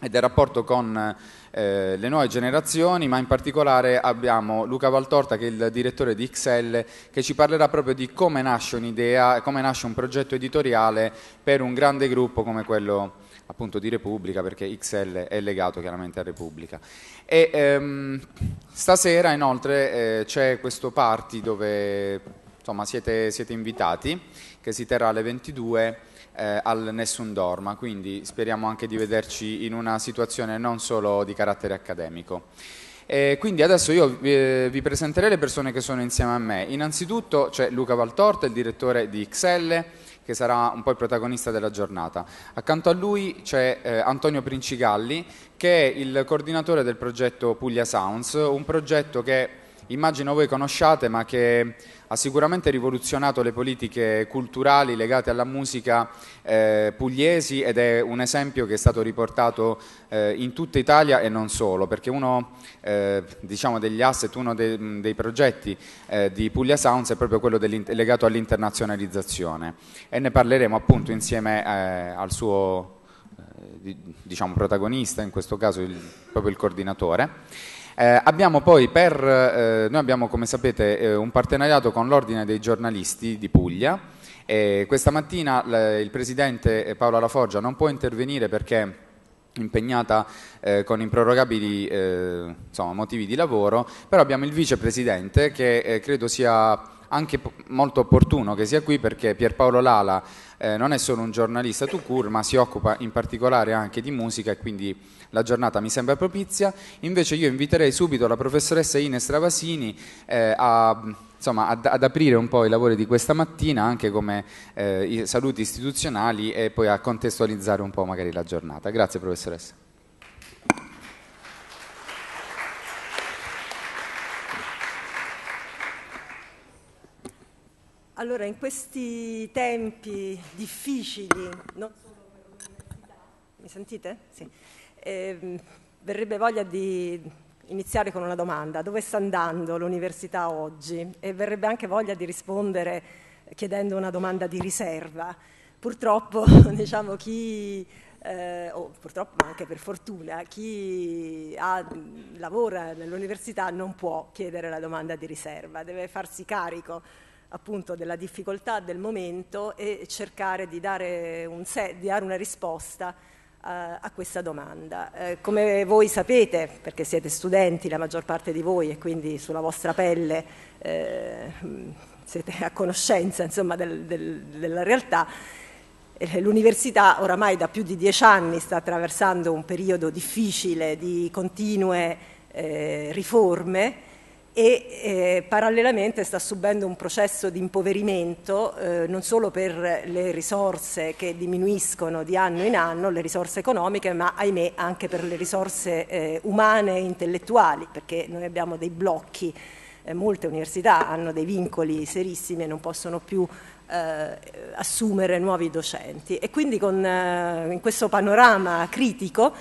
e del rapporto con eh, le nuove generazioni, ma in particolare abbiamo Luca Valtorta che è il direttore di XL che ci parlerà proprio di come nasce un'idea, come nasce un progetto editoriale per un grande gruppo come quello appunto di Repubblica perché XL è legato chiaramente a Repubblica. E, ehm, stasera inoltre eh, c'è questo party dove insomma, siete, siete invitati che si terrà alle 22 eh, al Nessun Dorma, quindi speriamo anche di vederci in una situazione non solo di carattere accademico. E quindi adesso io eh, vi, presenterei le persone che sono insieme a me. Innanzitutto c'è Luca Valtorta, il direttore di XL, che sarà un po' il protagonista della giornata. Accanto a lui c'è eh, Antonio Princigalli, che è il coordinatore del progetto Puglia Sounds, un progetto che immagino voi conosciate, ma che ha sicuramente rivoluzionato le politiche culturali legate alla musica eh, pugliesi ed è un esempio che è stato riportato eh, in tutta Italia e non solo, perché uno eh, diciamo degli asset, uno de, dei progetti eh, di Puglia Sounds è proprio quello legato all'internazionalizzazione e ne parleremo appunto insieme eh, al suo eh, diciamo, protagonista, in questo caso il, proprio il coordinatore. Eh, abbiamo poi per, eh, noi abbiamo come sapete eh, un partenariato con l'Ordine dei giornalisti di Puglia. questa mattina il Presidente Paola Laforgia non può intervenire perché impegnata eh, con improrogabili eh, insomma, motivi di lavoro, però abbiamo il vicepresidente che eh, credo sia anche molto opportuno che sia qui perché Pierpaolo Lala eh, non è solo un giornalista tout court, ma si occupa in particolare anche di musica e quindi la giornata mi sembra propizia. Invece io inviterei subito la professoressa Ines Travasini eh, a, insomma, ad, ad, aprire un po' i lavori di questa mattina, anche come eh, saluti istituzionali e poi a contestualizzare un po' magari la giornata. Grazie professoressa. Allora, in questi tempi difficili, non solo per l'università, mi sentite? Sì. Eh, verrebbe voglia di iniziare con una domanda. Dove sta andando l'università oggi? E verrebbe anche voglia di rispondere chiedendo una domanda di riserva. Purtroppo, diciamo, chi eh, o purtroppo ma anche per fortuna, chi ha, lavora nell'università non può chiedere la domanda di riserva, deve farsi carico appunto della difficoltà del momento e cercare di dare, un di dare una risposta eh, a questa domanda. Eh, come voi sapete, perché siete studenti la maggior parte di voi e quindi sulla vostra pelle eh, siete a conoscenza insomma, del, del, della realtà, eh, l'università oramai da più di dieci anni sta attraversando un periodo difficile di continue eh, riforme e eh, parallelamente sta subendo un processo di impoverimento eh, non solo per le risorse che diminuiscono di anno in anno, le risorse economiche, ma ahimè anche per le risorse eh, umane e intellettuali, perché noi abbiamo dei blocchi, eh, molte università hanno dei vincoli serissimi e non possono più eh, assumere nuovi docenti. E quindi con, eh, in questo panorama critico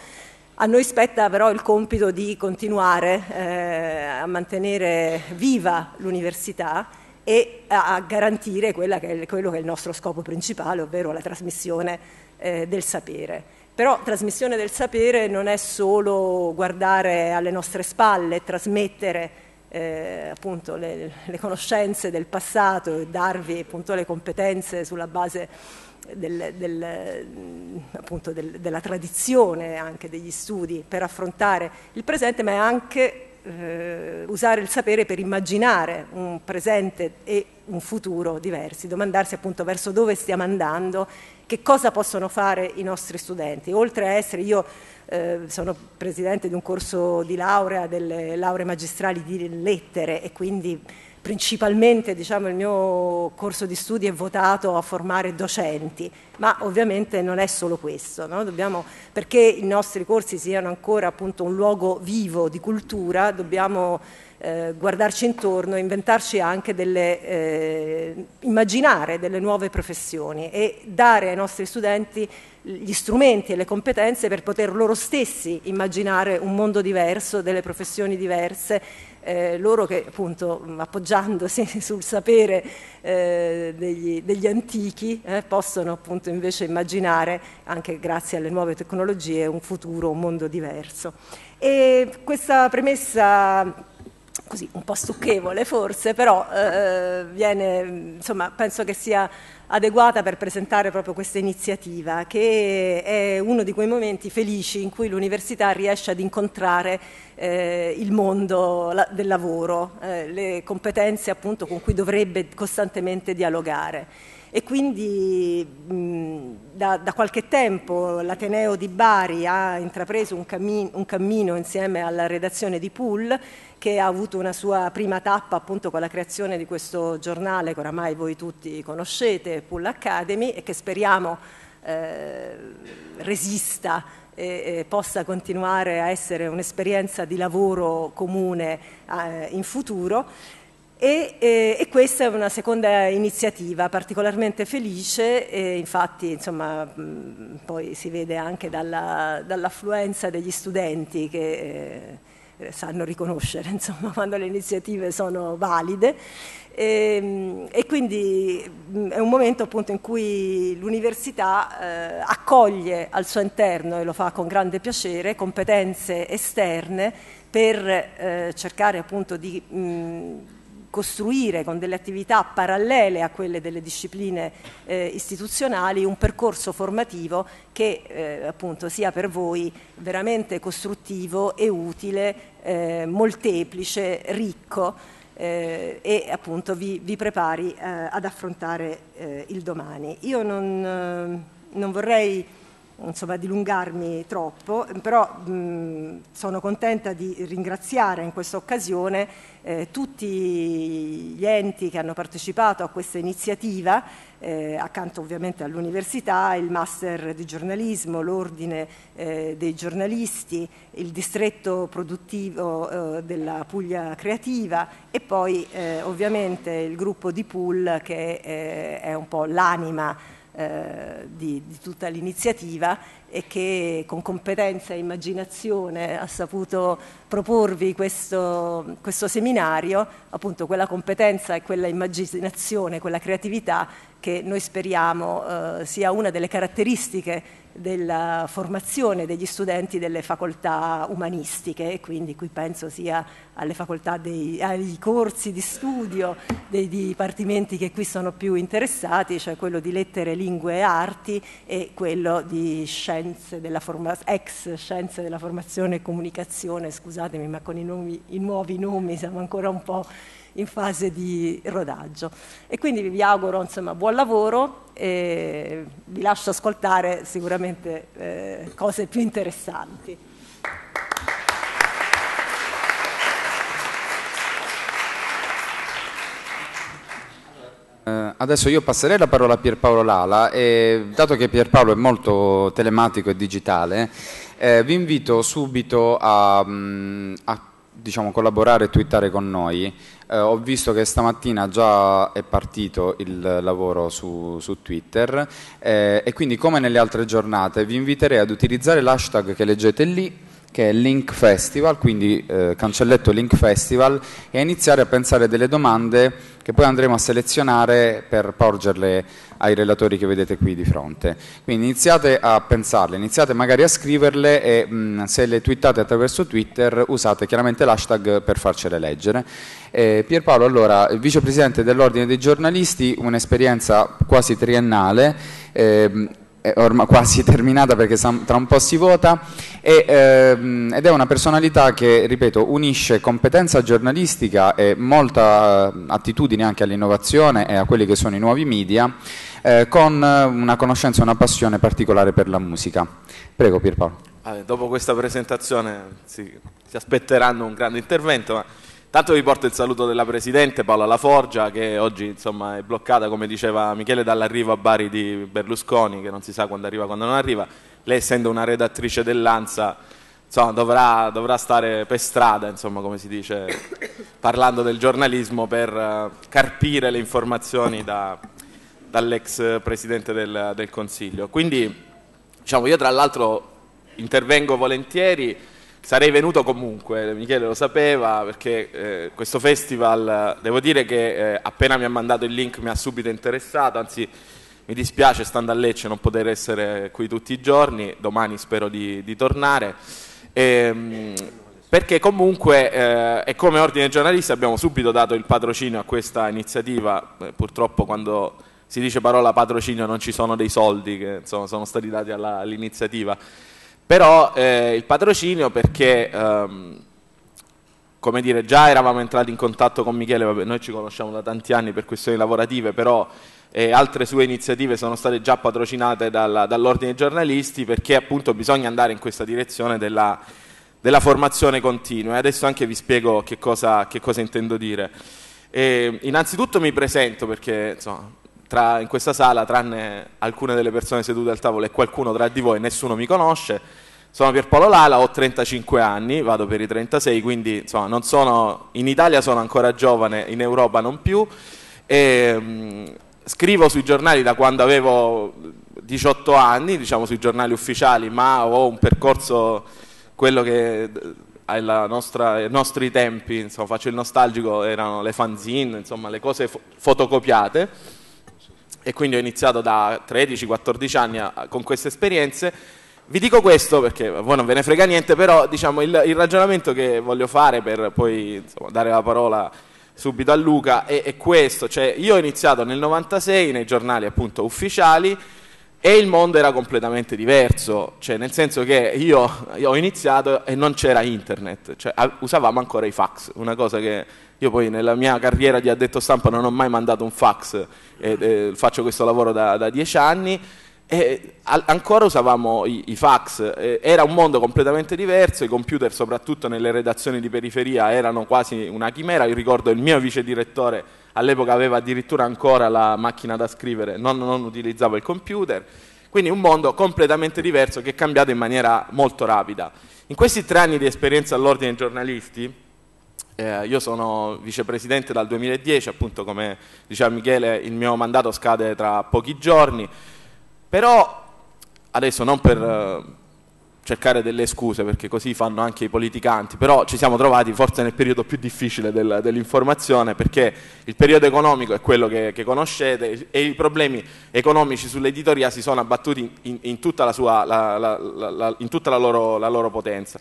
a noi spetta però il compito di continuare eh, a mantenere viva l'università e a garantire che è, quello che è il nostro scopo principale, ovvero la trasmissione eh, del sapere. Però trasmissione del sapere non è solo guardare alle nostre spalle, trasmettere eh, appunto le, le conoscenze del passato e darvi appunto le competenze sulla base del, del, appunto del, della tradizione anche degli studi per affrontare il presente, ma è anche eh, usare il sapere per immaginare un presente e un futuro diversi, domandarsi appunto verso dove stiamo andando, che cosa possono fare i nostri studenti, oltre a essere io eh, sono presidente di un corso di laurea, delle lauree magistrali di lettere e quindi principalmente diciamo, il mio corso di studi è votato a formare docenti, ma ovviamente non è solo questo, no? dobbiamo, perché i nostri corsi siano ancora appunto, un luogo vivo di cultura, dobbiamo eh, guardarci intorno inventarci anche delle, eh, immaginare delle nuove professioni e dare ai nostri studenti gli strumenti e le competenze per poter loro stessi immaginare un mondo diverso, delle professioni diverse eh, loro che appunto appoggiandosi sul sapere eh, degli, degli, antichi eh, possono appunto invece immaginare anche grazie alle nuove tecnologie un futuro, un mondo diverso. E questa premessa così un po' stucchevole forse, però eh, eh, viene, insomma, penso che sia adeguata per presentare proprio questa iniziativa, che è uno di quei momenti felici in cui l'università riesce ad incontrare eh, il mondo la, del lavoro, eh, le competenze appunto con cui dovrebbe costantemente dialogare e quindi mh, da, da, qualche tempo l'Ateneo di Bari ha intrapreso un, cammin- un, cammino insieme alla redazione di Pool che ha avuto una sua prima tappa appunto con la creazione di questo giornale che oramai voi tutti conoscete, Pool Academy, e che speriamo eh, resista e, possa continuare a essere un'esperienza di lavoro comune eh, in futuro e, eh, e, questa è una seconda iniziativa particolarmente felice, e infatti insomma, mh, poi si vede anche dalla, dall'affluenza degli studenti che eh, eh sanno riconoscere insomma, quando le iniziative sono valide. E, ehm, e, quindi è un momento appunto in cui l'università eh, accoglie al suo interno, e lo fa con grande piacere, competenze esterne per eh, cercare appunto di mh, costruire con delle attività parallele a quelle delle discipline eh, istituzionali un percorso formativo che eh, appunto sia per voi veramente costruttivo e utile, eh, molteplice, ricco eh, e appunto vi, vi prepari eh, ad affrontare eh, il domani. Io non, non vorrei insomma, dilungarmi troppo, però mh, sono contenta di ringraziare in questa occasione eh, tutti gli enti che hanno partecipato a questa iniziativa, eh, accanto ovviamente all'università, il Master di giornalismo, l'Ordine eh, dei giornalisti, il distretto produttivo eh, della Puglia Creativa e poi eh, ovviamente il gruppo di Pool che eh, è un po' l'anima eh, di, di, tutta l'iniziativa e che con competenza e immaginazione ha saputo proporvi questo, questo seminario, appunto quella competenza e quella immaginazione, quella creatività che noi speriamo eh, sia una delle caratteristiche della formazione degli studenti delle facoltà umanistiche e quindi qui penso sia alle facoltà dei, ai corsi di studio dei dipartimenti che qui sono più interessati, cioè quello di lettere, lingue e arti e quello di scienze della forma, ex scienze della formazione e comunicazione, scusatemi ma con i, nomi, i nuovi nomi siamo ancora un po' in fase di rodaggio. E quindi vi auguro insomma, buon lavoro e vi lascio ascoltare sicuramente eh, cose più interessanti. Eh, adesso io passerei la parola a Pierpaolo Lala e dato che Pierpaolo è molto telematico e digitale, eh, vi invito subito a, mm, a diciamo, collaborare e twittare con noi eh, ho visto che stamattina già è partito il lavoro su, su Twitter eh, e quindi come nelle altre giornate vi inviterei ad utilizzare l'hashtag che leggete lì che è Link Festival, quindi eh, cancelletto Link Festival, e iniziare a pensare delle domande che poi andremo a selezionare per porgerle ai relatori che vedete qui di fronte. Quindi iniziate a pensarle, iniziate magari a scriverle e mh, mm, se le twittate attraverso Twitter usate chiaramente l'hashtag per farcele leggere. Eh, Pierpaolo, allora, vicepresidente dell'Ordine dei giornalisti, un'esperienza quasi triennale, eh, è ormai quasi terminata perché tra un po' si vota e, ehm, ed è una personalità che, ripeto, unisce competenza giornalistica e molta eh, attitudine anche all'innovazione e a quelli che sono i nuovi media eh, con eh, una conoscenza e una passione particolare per la musica. Prego Pierpaolo. Ah, dopo questa presentazione si, si aspetteranno un grande intervento, ma Tanto vi porto il saluto della Presidente Paola Laforgia che oggi insomma, è bloccata, come diceva Michele, dall'arrivo a Bari di Berlusconi, che non si sa quando arriva e quando non arriva. Lei essendo una redattrice dell'Ansa insomma, dovrà, dovrà, stare per strada, insomma, come si dice, parlando del giornalismo per eh, carpire le informazioni da, dall'ex Presidente del, del Consiglio. Quindi diciamo, io tra l'altro intervengo volentieri sarei venuto comunque, Michele lo sapeva perché eh, questo festival, devo dire che eh, appena mi ha mandato il link mi ha subito interessato, anzi mi dispiace stando a Lecce non poter essere qui tutti i giorni, domani spero di, di tornare. E, ehm, perché comunque eh, e come ordine giornalista abbiamo subito dato il patrocinio a questa iniziativa, eh, purtroppo quando si dice parola patrocinio non ci sono dei soldi che insomma, sono stati dati alla, all'iniziativa. Però eh, il patrocinio perché... Ehm, come dire, già eravamo entrati in contatto con Michele, vabbè, noi ci conosciamo da tanti anni per questioni lavorative, però eh, altre sue iniziative sono state già patrocinate dalla, dall'Ordine dei giornalisti perché appunto bisogna andare in questa direzione della, della formazione continua. E adesso anche vi spiego che cosa, che cosa intendo dire. E, innanzitutto mi presento perché insomma, tra, in questa sala, tranne alcune delle persone sedute al tavolo e qualcuno tra di voi, nessuno mi conosce. Sono Pierpaolo Lala, ho 35 anni, vado per i 36, quindi insomma, sono, in Italia sono ancora giovane, in Europa non più. E, mh, mm, scrivo sui giornali da quando avevo 18 anni, diciamo sui giornali ufficiali, ma ho un percorso, quello che eh, nostra, ai nostri tempi, insomma, faccio il nostalgico, erano le fanzine, insomma, le cose fo- fotocopiate e quindi ho iniziato da 13-14 anni a, con queste esperienze. Vi dico questo perché a voi non ve ne frega niente, però diciamo, il, il, ragionamento che voglio fare per poi insomma, dare la parola subito a Luca è, è questo, cioè, io ho iniziato nel 96 nei giornali appunto, ufficiali, e il mondo era completamente diverso, cioè nel senso che io, io ho iniziato e non c'era internet, cioè, usavamo ancora i fax, una cosa che io poi nella mia carriera di addetto stampa non ho mai mandato un fax, e, eh, e eh, faccio questo lavoro da, da dieci anni. E eh, ancora usavamo i, i fax, era un mondo completamente diverso, i computer soprattutto nelle redazioni di periferia erano quasi una chimera, io ricordo il mio vice direttore all'epoca aveva addirittura ancora la macchina da scrivere, non, non utilizzava il computer, quindi un mondo completamente diverso che è cambiato in maniera molto rapida. In questi tre anni di esperienza all'ordine dei giornalisti, eh, io sono vicepresidente dal 2010, appunto come diceva Michele il mio mandato scade tra pochi giorni, però adesso non per eh, cercare delle scuse perché così fanno anche i politicanti, però ci siamo trovati forse nel periodo più difficile del, dell'informazione perché il periodo economico è quello che, che, conoscete e i problemi economici sull'editoria si sono abbattuti in, in, in, tutta, la sua, la, la, in tutta la loro, loro potenza.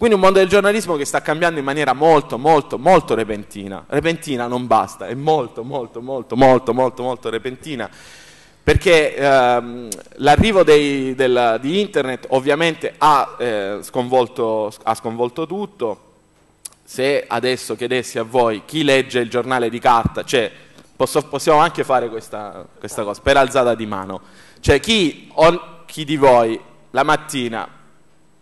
Quindi un mondo del giornalismo che sta cambiando in maniera molto, molto, molto repentina. Repentina non basta, è molto, molto, molto, molto, molto, molto repentina. Perché ehm, l'arrivo dei, del, di internet ovviamente ha, eh, sconvolto, ha sconvolto tutto. Se adesso chiedessi a voi chi legge il giornale di carta, cioè posso, possiamo anche fare questa, questa, cosa per alzata di mano. Cioè chi, on, chi di voi la mattina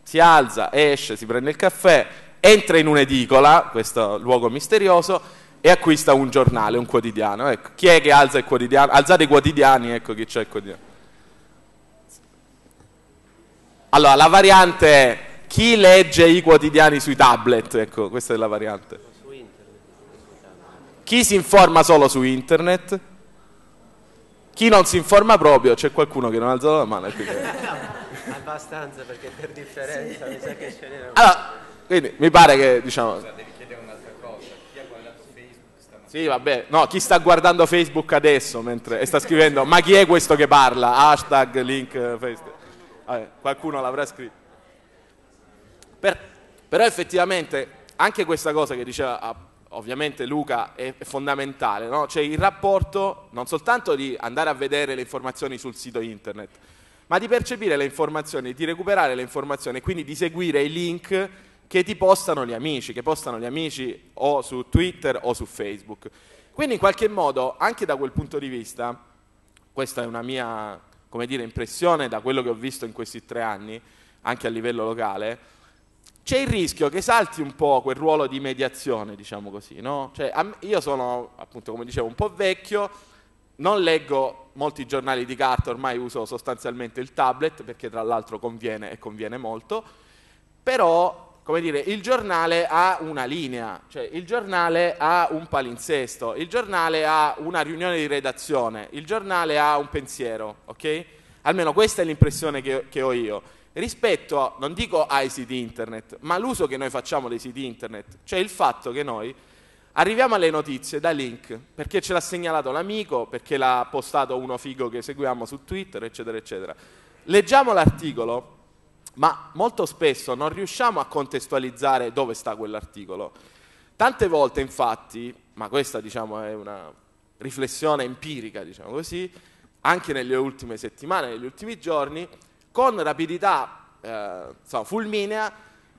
si alza, esce, si prende il caffè, entra in un'edicola, questo luogo misterioso, e acquista un giornale, un quotidiano. Ecco, chi è che alza il quotidiano? Alzate i quotidiani, ecco chi c'è il quotidiano. Allora, la variante è chi legge i quotidiani sui tablet, ecco, questa è la variante. Chi si informa solo su internet? Chi non si informa proprio? C'è qualcuno che non ha alzato la mano. Ecco abbastanza perché per differenza sì. mi sa che ce n'era allora, quindi mi pare che diciamo Scusa, devi chiedere un'altra cosa chi ha guardato Facebook sì vabbè no chi sta guardando Facebook adesso mentre, e sta scrivendo ma chi è questo che parla hashtag link Facebook vabbè, ah, eh, qualcuno l'avrà scritto per, però effettivamente anche questa cosa che diceva ah, ovviamente Luca è fondamentale, no? cioè il rapporto non soltanto di andare a vedere le informazioni sul sito internet, ma di percepire le informazioni, di recuperare le informazioni, e quindi di seguire i link che ti postano gli amici, che postano gli amici o su Twitter o su Facebook. Quindi in qualche modo, anche da quel punto di vista, questa è una mia come dire, impressione da quello che ho visto in questi tre anni, anche a livello locale, c'è il rischio che salti un po' quel ruolo di mediazione, diciamo così, no? cioè, io sono, appunto, come dicevo, un po' vecchio, non leggo molti giornali di carta ormai uso sostanzialmente il tablet perché tra l'altro conviene e conviene molto, però come dire, il giornale ha una linea, cioè il giornale ha un palinsesto, il giornale ha una riunione di redazione, il giornale ha un pensiero, ok? Almeno questa è l'impressione che, che ho io. Rispetto, non dico ai siti internet, ma all'uso che noi facciamo dei siti internet, cioè il fatto che noi Arriviamo alle notizie da link, perché ce l'ha segnalato l'amico, perché l'ha postato uno figo che seguiamo su Twitter, eccetera, eccetera. Leggiamo l'articolo, ma molto spesso non riusciamo a contestualizzare dove sta quell'articolo. Tante volte, infatti, ma questa diciamo, è una riflessione empirica, diciamo così, anche nelle ultime settimane, negli ultimi giorni, con rapidità eh, insomma, fulminea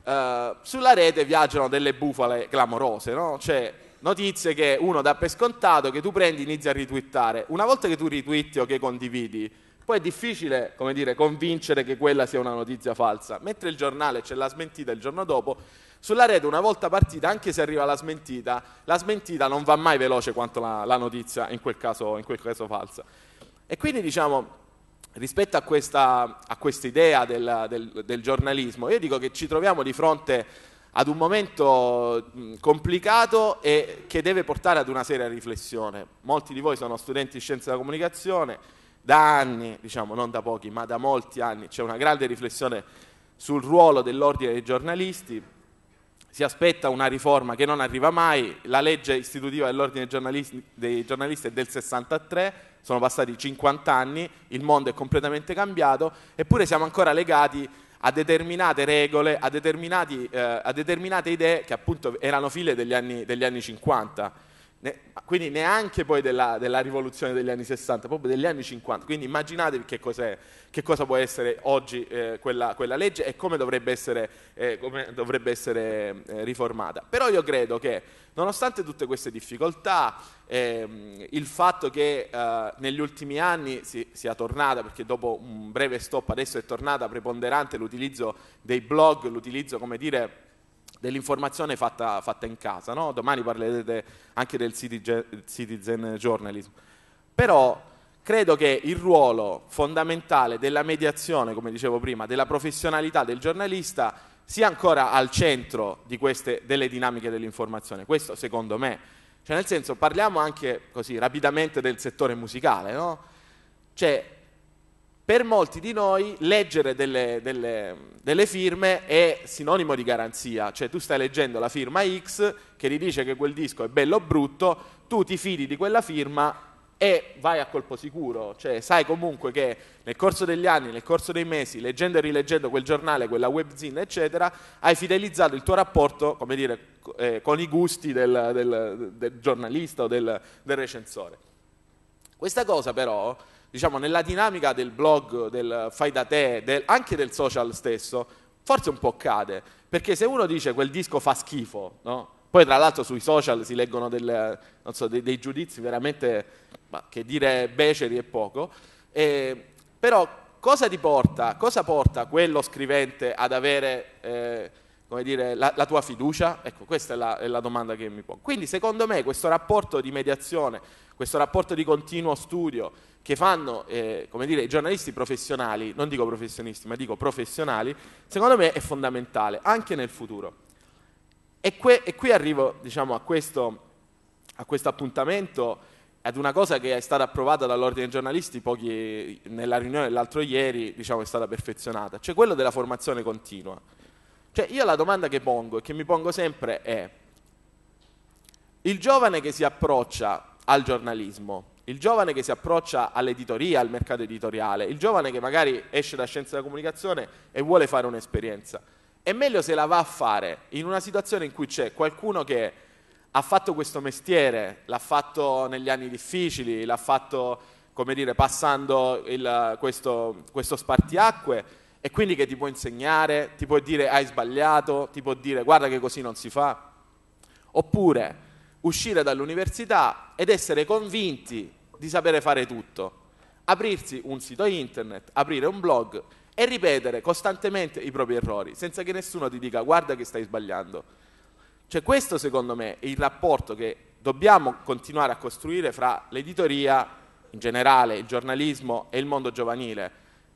eh, sulla rete viaggiano delle bufale clamorose, no? Cioè, notizie che uno dà per scontato, che tu prendi e inizi a ritwittare. Una volta che tu ritwitti o che condividi, poi è difficile, come dire, convincere che quella sia una notizia falsa. Mentre il giornale ce l'ha smentita il giorno dopo, sulla rete una volta partita, anche se arriva la smentita, la smentita non va mai veloce quanto la, la notizia, in quel, caso, in quel caso falsa. E quindi diciamo, rispetto a questa, a idea del, del, del giornalismo, io dico che ci troviamo di fronte ad un momento complicato e che deve portare ad una seria riflessione. Molti di voi sono studenti di scienze della comunicazione, da anni, diciamo non da pochi, ma da molti anni c'è una grande riflessione sul ruolo dell'ordine dei giornalisti. Si aspetta una riforma che non arriva mai, la legge istitutiva dell'ordine dei giornalisti, dei giornalisti è del 63, sono passati 50 anni, il mondo è completamente cambiato, eppure siamo ancora legati a determinate regole, a, eh, a determinate idee che appunto erano figlie degli anni, degli anni 50. Ne, quindi neanche poi della, della, rivoluzione degli anni 60, proprio degli anni 50. Quindi immaginatevi che, che cosa può essere oggi eh, quella, quella, legge e come dovrebbe essere, eh, come dovrebbe essere eh, riformata. Però io credo che, nonostante tutte queste difficoltà, ehm, il fatto che eh, negli ultimi anni si, sia tornata, perché dopo un breve stop adesso è tornata preponderante l'utilizzo dei blog, l'utilizzo, come dire, dell'informazione fatta, fatta, in casa, no? domani parlerete anche del citizen journalism. Però credo che il ruolo fondamentale della mediazione, come dicevo prima, della professionalità del giornalista sia ancora al centro queste, delle dinamiche dell'informazione. Questo secondo me. Cioè, nel senso, parliamo anche così rapidamente del settore musicale, no? Cioè, per molti di noi leggere delle, delle, delle, firme è sinonimo di garanzia, cioè tu stai leggendo la firma X che ti dice che quel disco è bello o brutto, tu ti fidi di quella firma e vai a colpo sicuro, cioè sai comunque che nel corso degli anni, nel corso dei mesi, leggendo e rileggendo quel giornale, quella webzine, eccetera, hai fidelizzato il tuo rapporto, come dire, eh, con i gusti del, del, del giornalista o del, del recensore. Questa cosa però diciamo, nella dinamica del blog, del fai da te, del, anche del social stesso, forse un po' cade, perché se uno dice quel disco fa schifo, no? poi tra l'altro sui social si leggono delle, so, dei, dei, giudizi veramente, che dire beceri è poco, eh, però cosa ti porta, cosa porta quello scrivente ad avere... Eh, come dire, la, la, tua fiducia? Ecco, questa è la, è la domanda che mi pongo. Quindi, secondo me, questo rapporto di mediazione, questo rapporto di continuo studio, che fanno eh, come dire, i giornalisti professionali, non dico professionisti, ma dico professionali, secondo me è fondamentale anche nel futuro. E, que- e qui arrivo diciamo, a, questo, a questo appuntamento ad una cosa che è stata approvata dall'ordine dei giornalisti pochi, nella riunione dell'altro ieri, diciamo, è stata perfezionata, cioè quello della formazione continua. Cioè io la domanda che pongo e che mi pongo sempre è il giovane che si approccia al giornalismo il giovane che si approccia all'editoria, al mercato editoriale, il giovane che magari esce da scienza della comunicazione e vuole fare un'esperienza. È meglio se la va a fare in una situazione in cui c'è qualcuno che ha fatto questo mestiere, l'ha fatto negli anni difficili, l'ha fatto, come dire, passando il, questo, questo spartiacque e quindi che ti può insegnare, ti può dire hai sbagliato, ti può dire guarda che così non si fa. Oppure uscire dall'università ed essere convinti di sapere fare tutto. Aprirsi un sito internet, aprire un blog e ripetere costantemente i propri errori, senza che nessuno ti dica guarda che stai sbagliando. Cioè questo secondo me è il rapporto che dobbiamo continuare a costruire fra l'editoria in generale, il giornalismo e il mondo giovanile.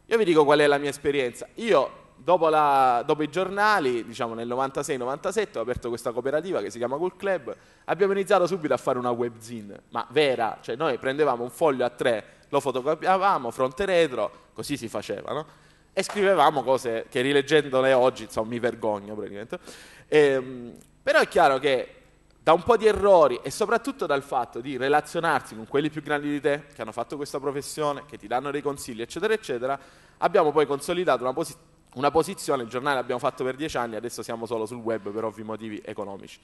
Io vi dico qual è la mia esperienza. Io Dopo, la, dopo, i giornali, diciamo nel 96-97, ho aperto questa cooperativa che si chiama Cool Club. Abbiamo iniziato subito a fare una webzine, ma vera, cioè noi prendevamo un foglio a tre, lo fotocopiavamo fronte e retro, così si faceva, no? E scrivevamo cose che rileggendole oggi, insomma, mi vergogno praticamente. Ehm, però è chiaro che da un po' di errori e soprattutto dal fatto di relazionarsi con quelli più grandi di te, che hanno fatto questa professione, che ti danno dei consigli, eccetera, eccetera, abbiamo poi consolidato una posizione una posizione, il giornale l'abbiamo fatto per dieci anni, adesso siamo solo sul web per ovvi motivi economici.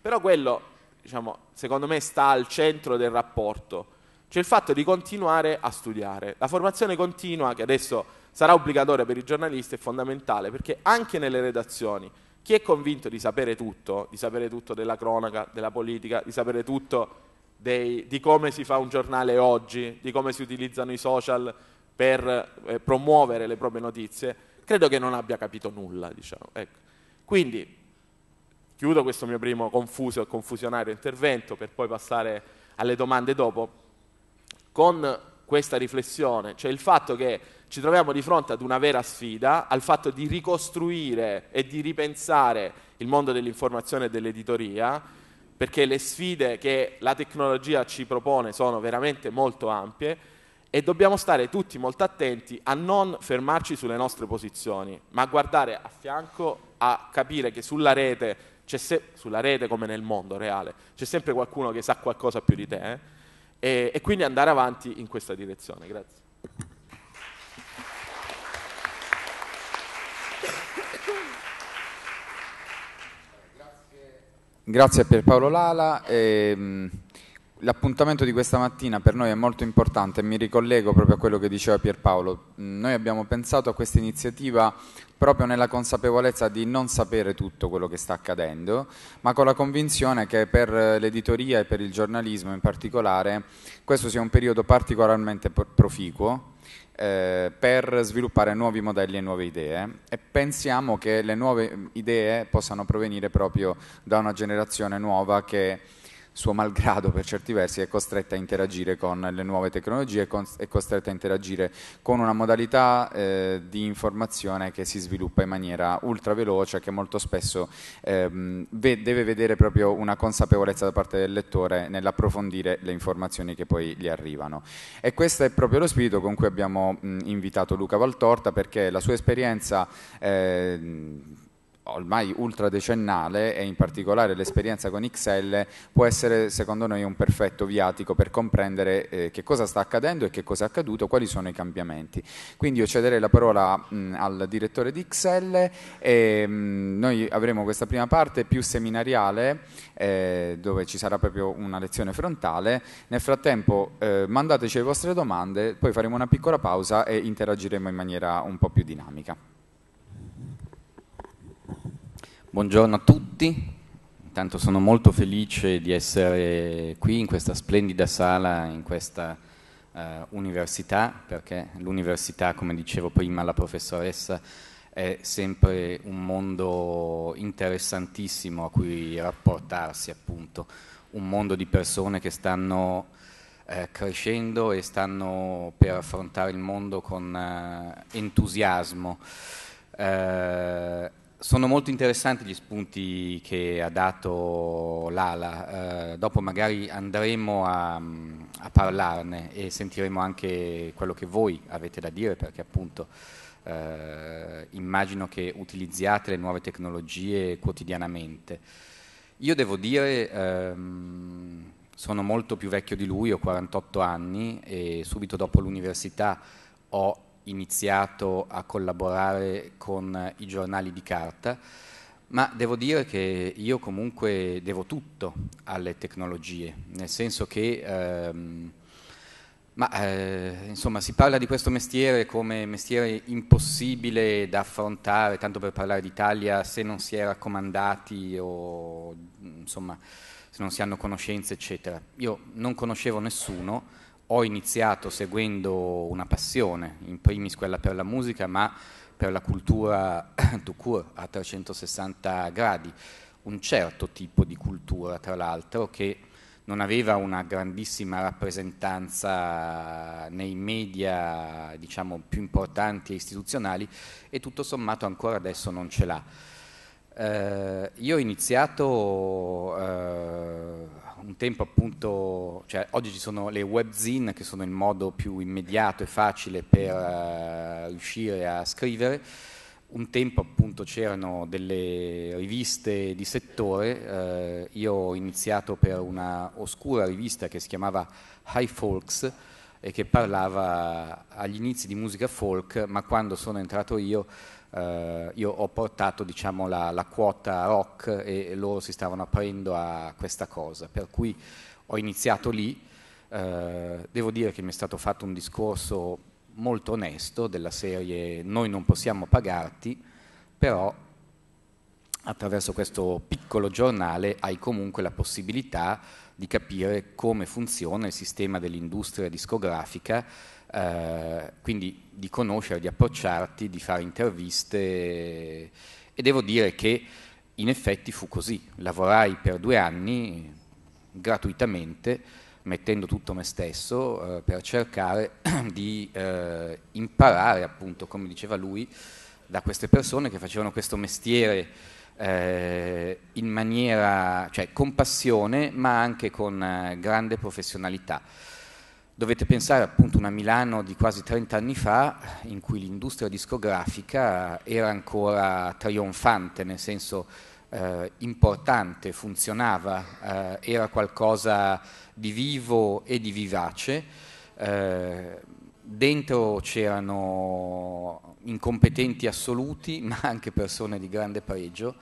Però quello, diciamo, secondo me sta al centro del rapporto, cioè il fatto di continuare a studiare. La formazione continua, che adesso sarà obbligatoria per i giornalisti, è fondamentale, perché anche nelle redazioni, chi è convinto di sapere tutto, di sapere tutto della cronaca, della politica, di sapere tutto dei, di come si fa un giornale oggi, di come si utilizzano i social per eh, promuovere le proprie notizie, credo che non abbia capito nulla, diciamo. Ecco. Quindi chiudo questo mio primo confuso e confusionario intervento per poi passare alle domande dopo, con questa riflessione, cioè il fatto che ci troviamo di fronte ad una vera sfida, al fatto di ricostruire e di ripensare il mondo dell'informazione e dell'editoria, perché le sfide che la tecnologia ci propone sono veramente molto ampie e dobbiamo stare tutti molto attenti a non fermarci sulle nostre posizioni, ma a guardare a fianco, a capire che sulla rete, sulla rete come nel mondo reale, c'è sempre qualcuno che sa qualcosa più di te eh? e, e quindi andare avanti in questa direzione. Grazie. Grazie Pierpaolo Lala. Ehm... L'appuntamento di questa mattina per noi è molto importante e mi ricollego proprio a quello che diceva Pierpaolo. Noi abbiamo pensato a questa iniziativa proprio nella consapevolezza di non sapere tutto quello che sta accadendo, ma con la convinzione che per l'editoria e per il giornalismo in particolare questo sia un periodo particolarmente proficuo eh, per sviluppare nuovi modelli e nuove idee e pensiamo che le nuove idee possano provenire proprio da una generazione nuova che suo malgrado per certi versi, è costretta a interagire con le nuove tecnologie, è costretta a interagire con una modalità eh, di informazione che si sviluppa in maniera ultra veloce, che molto spesso ehm, ve deve vedere proprio una consapevolezza da parte del lettore nell'approfondire le informazioni che poi gli arrivano. E questo è proprio lo spirito con cui abbiamo mh, invitato Luca Valtorta perché la sua esperienza... Eh, ormai ultra decennale e in particolare l'esperienza con XL può essere secondo noi un perfetto viatico per comprendere eh, che cosa sta accadendo e che cosa è accaduto, quali sono i cambiamenti. Quindi io cederei la parola mh, al direttore di XL e mh, noi avremo questa prima parte più seminariale eh, dove ci sarà proprio una lezione frontale. Nel frattempo eh, mandateci le vostre domande, poi faremo una piccola pausa e interagiremo in maniera un po' più dinamica. Buongiorno a tutti, intanto sono molto felice di essere qui in questa splendida sala, in questa uh, università, perché l'università, come dicevo prima la professoressa, è sempre un mondo interessantissimo a cui rapportarsi appunto, un mondo di persone che stanno eh, crescendo e stanno per affrontare il mondo con eh, entusiasmo sono molto interessanti gli spunti che ha dato Lala, eh, dopo magari andremo a, a, parlarne e sentiremo anche quello che voi avete da dire perché appunto eh, immagino che utilizziate le nuove tecnologie quotidianamente. Io devo dire, ehm, sono molto più vecchio di lui, ho 48 anni e subito dopo l'università ho iniziato a collaborare con i giornali di carta, ma devo dire che io comunque devo tutto alle tecnologie, nel senso che... Ehm, ma eh, insomma si parla di questo mestiere come mestiere impossibile da affrontare, tanto per parlare d'Italia, se non si è raccomandati o insomma se non si hanno conoscenze eccetera. Io non conoscevo nessuno, ho iniziato seguendo una passione, in primis quella per la musica, ma per la cultura tout court a 360 gradi, un certo tipo di cultura tra l'altro che non aveva una grandissima rappresentanza nei media diciamo, più importanti e istituzionali e tutto sommato ancora adesso non ce l'ha. Eh, io ho iniziato eh, un tempo appunto, cioè oggi ci sono le webzine che sono il modo più immediato e facile per eh, riuscire a scrivere. Un tempo appunto c'erano delle riviste di settore, eh, io ho iniziato per una oscura rivista che si chiamava High Folks e che parlava agli inizi di musica folk, ma quando sono entrato io eh, io ho portato diciamo, la, la, quota rock e loro si stavano aprendo a questa cosa, per cui ho iniziato lì, eh, devo dire che mi è stato fatto un discorso molto onesto della serie noi non possiamo pagarti, però attraverso questo piccolo giornale hai comunque la possibilità di capire come funziona il sistema dell'industria discografica eh, quindi di conoscere, di approcciarti, di fare interviste e devo dire che in effetti fu così, lavorai per due anni gratuitamente mettendo tutto me stesso eh, per cercare di eh, imparare appunto come diceva lui da queste persone che facevano questo mestiere eh, in maniera, cioè con passione, ma anche con eh, grande professionalità. Dovete pensare appunto a una Milano di quasi 30 anni fa in cui l'industria discografica era ancora trionfante, nel senso eh, importante, funzionava, eh, era qualcosa di vivo e di vivace. Eh, dentro c'erano incompetenti assoluti, ma anche persone di grande pregio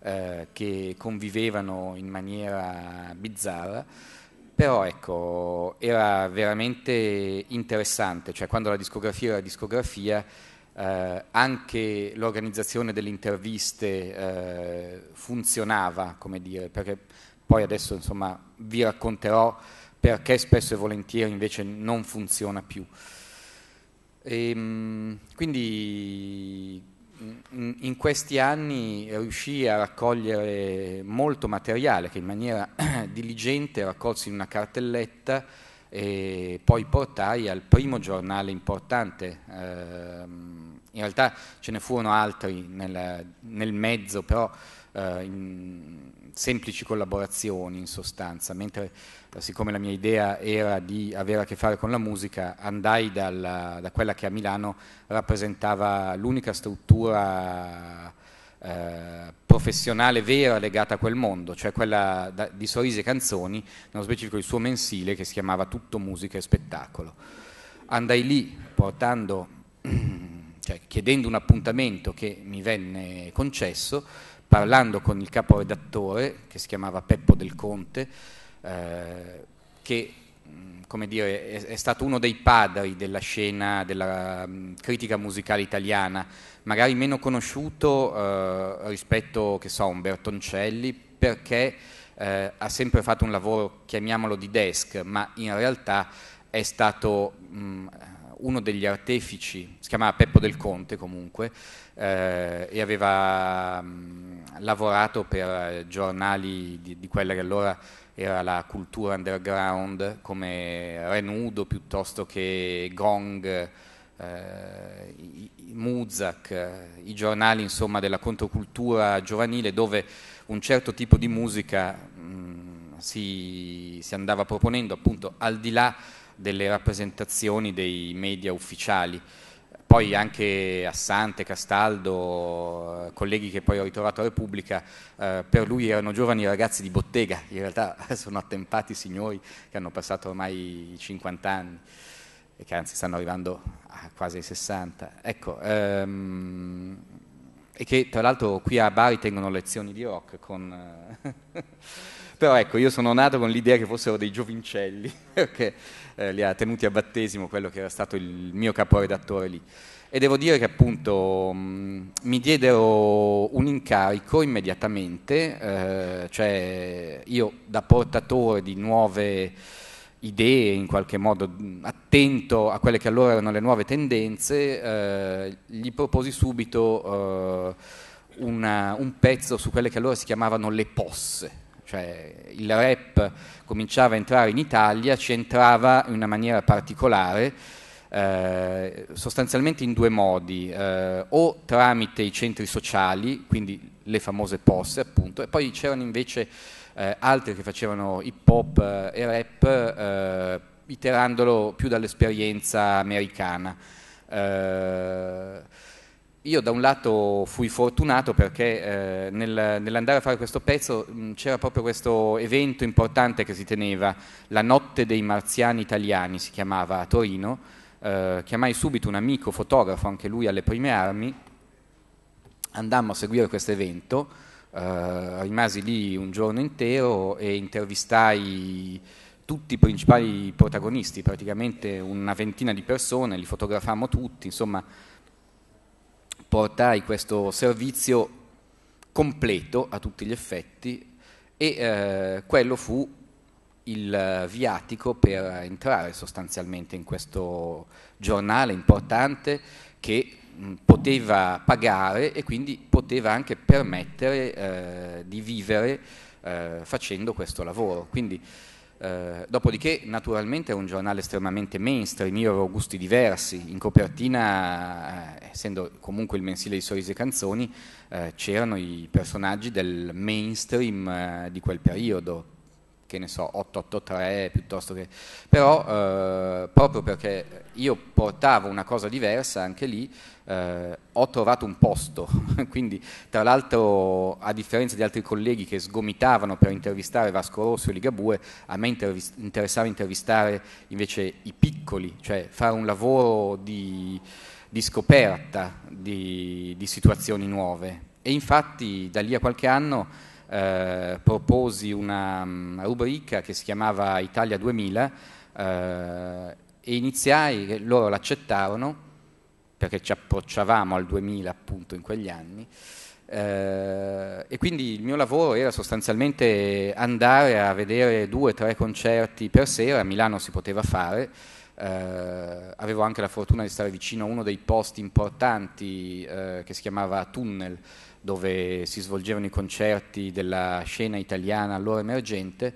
eh, che convivevano in maniera bizzarra. Però ecco, era veramente interessante, cioè quando la discografia era discografia, eh, anche l'organizzazione delle interviste eh, funzionava, come dire, perché poi adesso insomma vi racconterò perché spesso e volentieri invece non funziona più. E, ehm, quindi in questi anni riuscii a raccogliere molto materiale che in maniera diligente raccolsi in una cartelletta e poi portai al primo giornale importante. Ehm, in realtà ce ne furono altri nel, nel mezzo, però eh, semplici collaborazioni in sostanza, mentre eh, siccome la mia idea era di avere a che fare con la musica, andai dalla, da quella che a Milano rappresentava l'unica struttura eh, professionale vera legata a quel mondo, cioè quella di Sorrisi e Canzoni, nello specifico il suo mensile che si chiamava Tutto Musica e Spettacolo. Andai lì portando, cioè chiedendo un appuntamento che mi venne concesso, parlando con il caporedattore che si chiamava Peppo del Conte, eh, che dire, è, è, stato uno dei padri della scena della mh, critica musicale italiana, magari meno conosciuto eh, rispetto so, a un Bertoncelli, perché eh, ha sempre fatto un lavoro, chiamiamolo di desk, ma in realtà è stato mh, uno degli artefici, si chiamava Peppo del Conte comunque, eh, e aveva mh, lavorato per eh, giornali di, di quella che allora era la cultura underground come Renudo piuttosto che Gong, eh, Muzak, eh, i giornali insomma, della controcultura giovanile dove un certo tipo di musica mh, mm, si, si andava proponendo appunto al di là delle rappresentazioni dei media ufficiali poi anche Assante, Castaldo, eh, colleghi che poi ho ritrovato a Repubblica, eh, per lui erano giovani ragazzi di bottega, in realtà sono attempati signori che hanno passato ormai i 50 anni e che anzi stanno arrivando a quasi ai 60. Ecco, ehm, e che tra l'altro qui a Bari tengono lezioni di rock con... Eh, Però ecco, io sono nato con l'idea che fossero dei giovincelli, perché eh, li ha tenuti a battesimo quello che era stato il mio caporedattore lì. E devo dire che appunto mh, mi diedero un incarico immediatamente, eh, cioè io da portatore di nuove idee, in qualche modo attento a quelle che allora erano le nuove tendenze, eh, gli proposi subito eh, una, un pezzo su quelle che allora si chiamavano le posse, cioè il rap cominciava a entrare in Italia, ci entrava in una maniera particolare, eh, sostanzialmente in due modi, eh, o tramite i centri sociali, quindi le famose posse appunto, e poi c'erano invece eh, altri che facevano hip hop eh, e rap eh, iterandolo più dall'esperienza americana. Eh, io da un lato fui fortunato perché eh, nel, nell'andare a fare questo pezzo c'era proprio questo evento importante che si teneva, la notte dei marziani italiani si chiamava a Torino, eh, chiamai subito un amico fotografo, anche lui alle prime armi, andammo a seguire questo evento, eh, rimasi lì un giorno intero e intervistai tutti i principali protagonisti, praticamente una ventina di persone, li fotografammo tutti, insomma portai questo servizio completo a tutti gli effetti e eh, quello fu il viatico per entrare sostanzialmente in questo giornale importante che mh, poteva pagare e quindi poteva anche permettere eh, di vivere eh, facendo questo lavoro. Quindi eh, dopodiché naturalmente è un giornale estremamente mainstream, io avevo gusti diversi, in copertina, eh, essendo comunque il mensile di Sorrisi e Canzoni, eh, c'erano i personaggi del mainstream eh, di quel periodo, che ne so, 883 piuttosto che... Però eh, proprio perché io portavo una cosa diversa anche lì, eh, ho trovato un posto, quindi tra l'altro a differenza di altri colleghi che sgomitavano per intervistare Vasco Rosso e Ligabue, a me intervist interessava intervistare invece i piccoli, cioè fare un lavoro di, di scoperta di, di situazioni nuove. E infatti da lì a qualche anno eh, proposi una mm, rubrica che si chiamava Italia 2000 eh, e iniziai, loro l'accettarono perché ci approcciavamo al 2000 appunto in quegli anni eh, e quindi il mio lavoro era sostanzialmente andare a vedere due o tre concerti per sera, a Milano si poteva fare, eh, avevo anche la fortuna di stare vicino a uno dei posti importanti eh, che si chiamava Tunnel, dove si svolgevano i concerti della scena italiana allora emergente,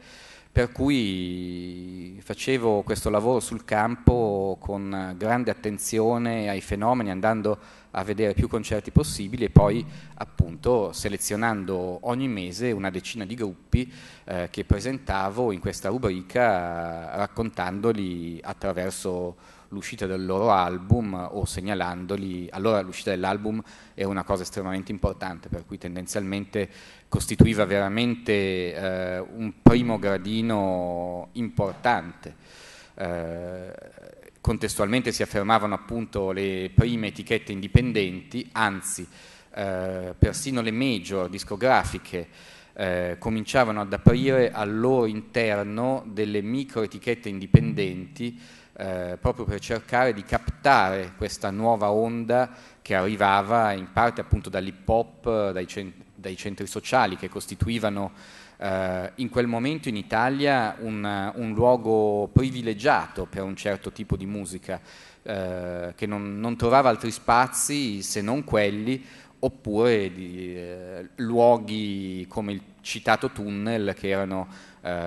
per cui facevo questo lavoro sul campo con grande attenzione ai fenomeni, andando a vedere più concerti possibili e poi appunto selezionando ogni mese una decina di gruppi eh, che presentavo in questa rubrica raccontandoli attraverso l'uscita del loro album o segnalandoli, allora l'uscita dell'album era una cosa estremamente importante, per cui tendenzialmente costituiva veramente eh, un primo gradino importante. Eh, contestualmente si affermavano appunto le prime etichette indipendenti, anzi eh, persino le major discografiche eh, cominciavano ad aprire al loro interno delle micro etichette indipendenti eh, proprio per cercare di captare questa nuova onda che arrivava in parte appunto dall'hip hop, eh, dai, cent- dai, centri sociali che costituivano eh, in quel momento in Italia un, un, luogo privilegiato per un certo tipo di musica eh, che non, non, trovava altri spazi se non quelli oppure di, eh, luoghi come il citato tunnel che erano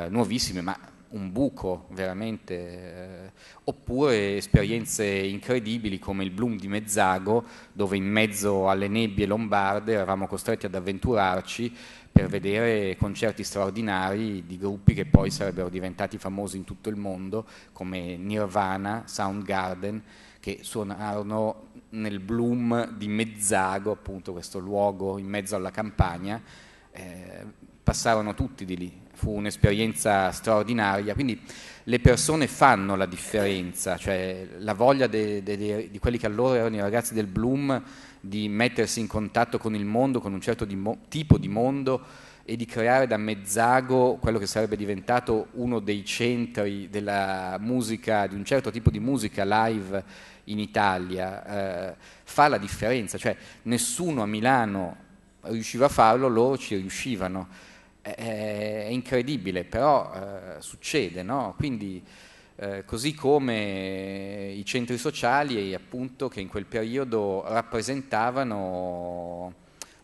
nuovissimi ma un buco veramente, eh, oppure esperienze incredibili come il Bloom di Mezzago, dove in mezzo alle nebbie lombarde eravamo costretti ad avventurarci per vedere concerti straordinari di gruppi che poi sarebbero diventati famosi in tutto il mondo, come Nirvana, Soundgarden, che suonarono nel Bloom di Mezzago, appunto questo luogo in mezzo alla campagna, eh, passarono tutti di lì, fu un'esperienza straordinaria, quindi le persone fanno la differenza, cioè la voglia de, de, de, di quelli che allora erano i ragazzi del Bloom di mettersi in contatto con il mondo, con un certo di mo- tipo di mondo e di creare da Mezzago quello che sarebbe diventato uno dei centri della musica, di un certo tipo di musica live in Italia, eh, fa la differenza, cioè nessuno a Milano riusciva a farlo, loro ci riuscivano è, incredibile, però eh, succede, no? Quindi, eh, così come i centri sociali, appunto, che in quel periodo rappresentavano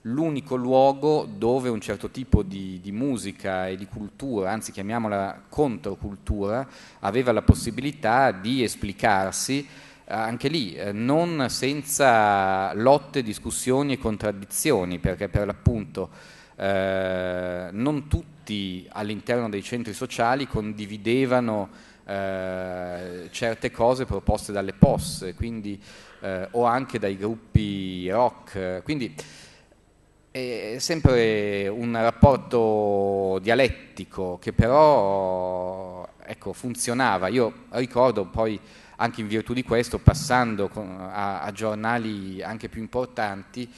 l'unico luogo dove un certo tipo di, di musica e di cultura, anzi chiamiamola controcultura, aveva la possibilità di esplicarsi eh, anche lì eh, non senza lotte, discussioni e contraddizioni, perché per l'appunto eh, non tutti all'interno dei centri sociali condividevano eh, certe cose proposte dalle POS quindi, eh, o anche dai gruppi rock. Quindi è sempre un rapporto dialettico che però ecco, funzionava. Io ricordo poi anche in virtù di questo, passando a, a giornali anche più importanti,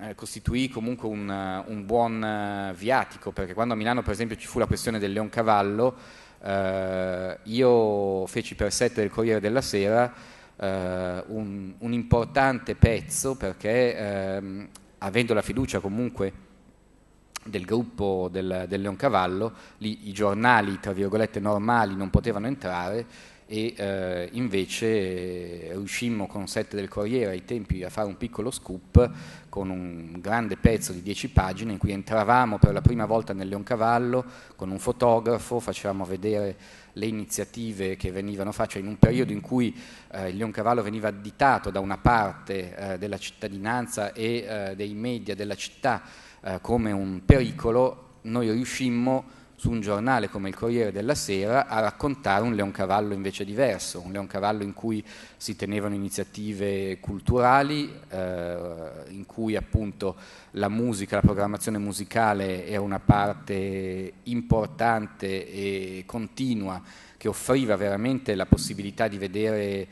eh, costituì comunque un, eh, un buon eh, viatico, perché quando a Milano per esempio ci fu la questione del Leoncavallo, eh, io feci per sette del Corriere della Sera eh, un, un, importante pezzo perché ehm, avendo la fiducia comunque del gruppo del, del Leoncavallo, lì i giornali, tra virgolette, normali non potevano entrare, e eh, invece riuscimmo eh, con Sette del Corriere ai tempi a fare un piccolo scoop con un grande pezzo di 10 pagine in cui entravamo per la prima volta nel Leoncavallo con un fotografo, facevamo vedere le iniziative che venivano fatte, cioè in un periodo in cui eh, il Leoncavallo veniva additato da una parte eh, della cittadinanza e eh, dei media della città eh, come un pericolo, noi riuscimmo a su un giornale come il Corriere della Sera a raccontare un Leoncavallo invece diverso, un Leoncavallo in cui si tenevano iniziative culturali, eh, in cui appunto la musica, la programmazione musicale era una parte importante e continua che offriva veramente la possibilità di vedere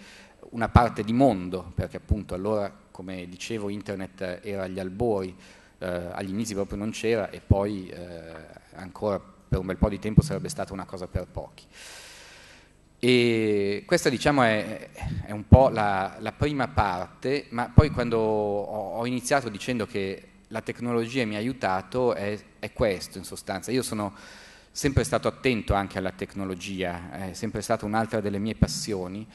una parte di mondo, perché appunto allora, come dicevo, internet era agli albori, eh, agli inizi proprio non c'era e poi eh, ancora per un bel po' di tempo sarebbe stata una cosa per pochi. E questa diciamo è, è un po' la, la, prima parte, ma poi quando ho, ho, iniziato dicendo che la tecnologia mi ha aiutato è, è, questo in sostanza. Io sono sempre stato attento anche alla tecnologia, è sempre stata un'altra delle mie passioni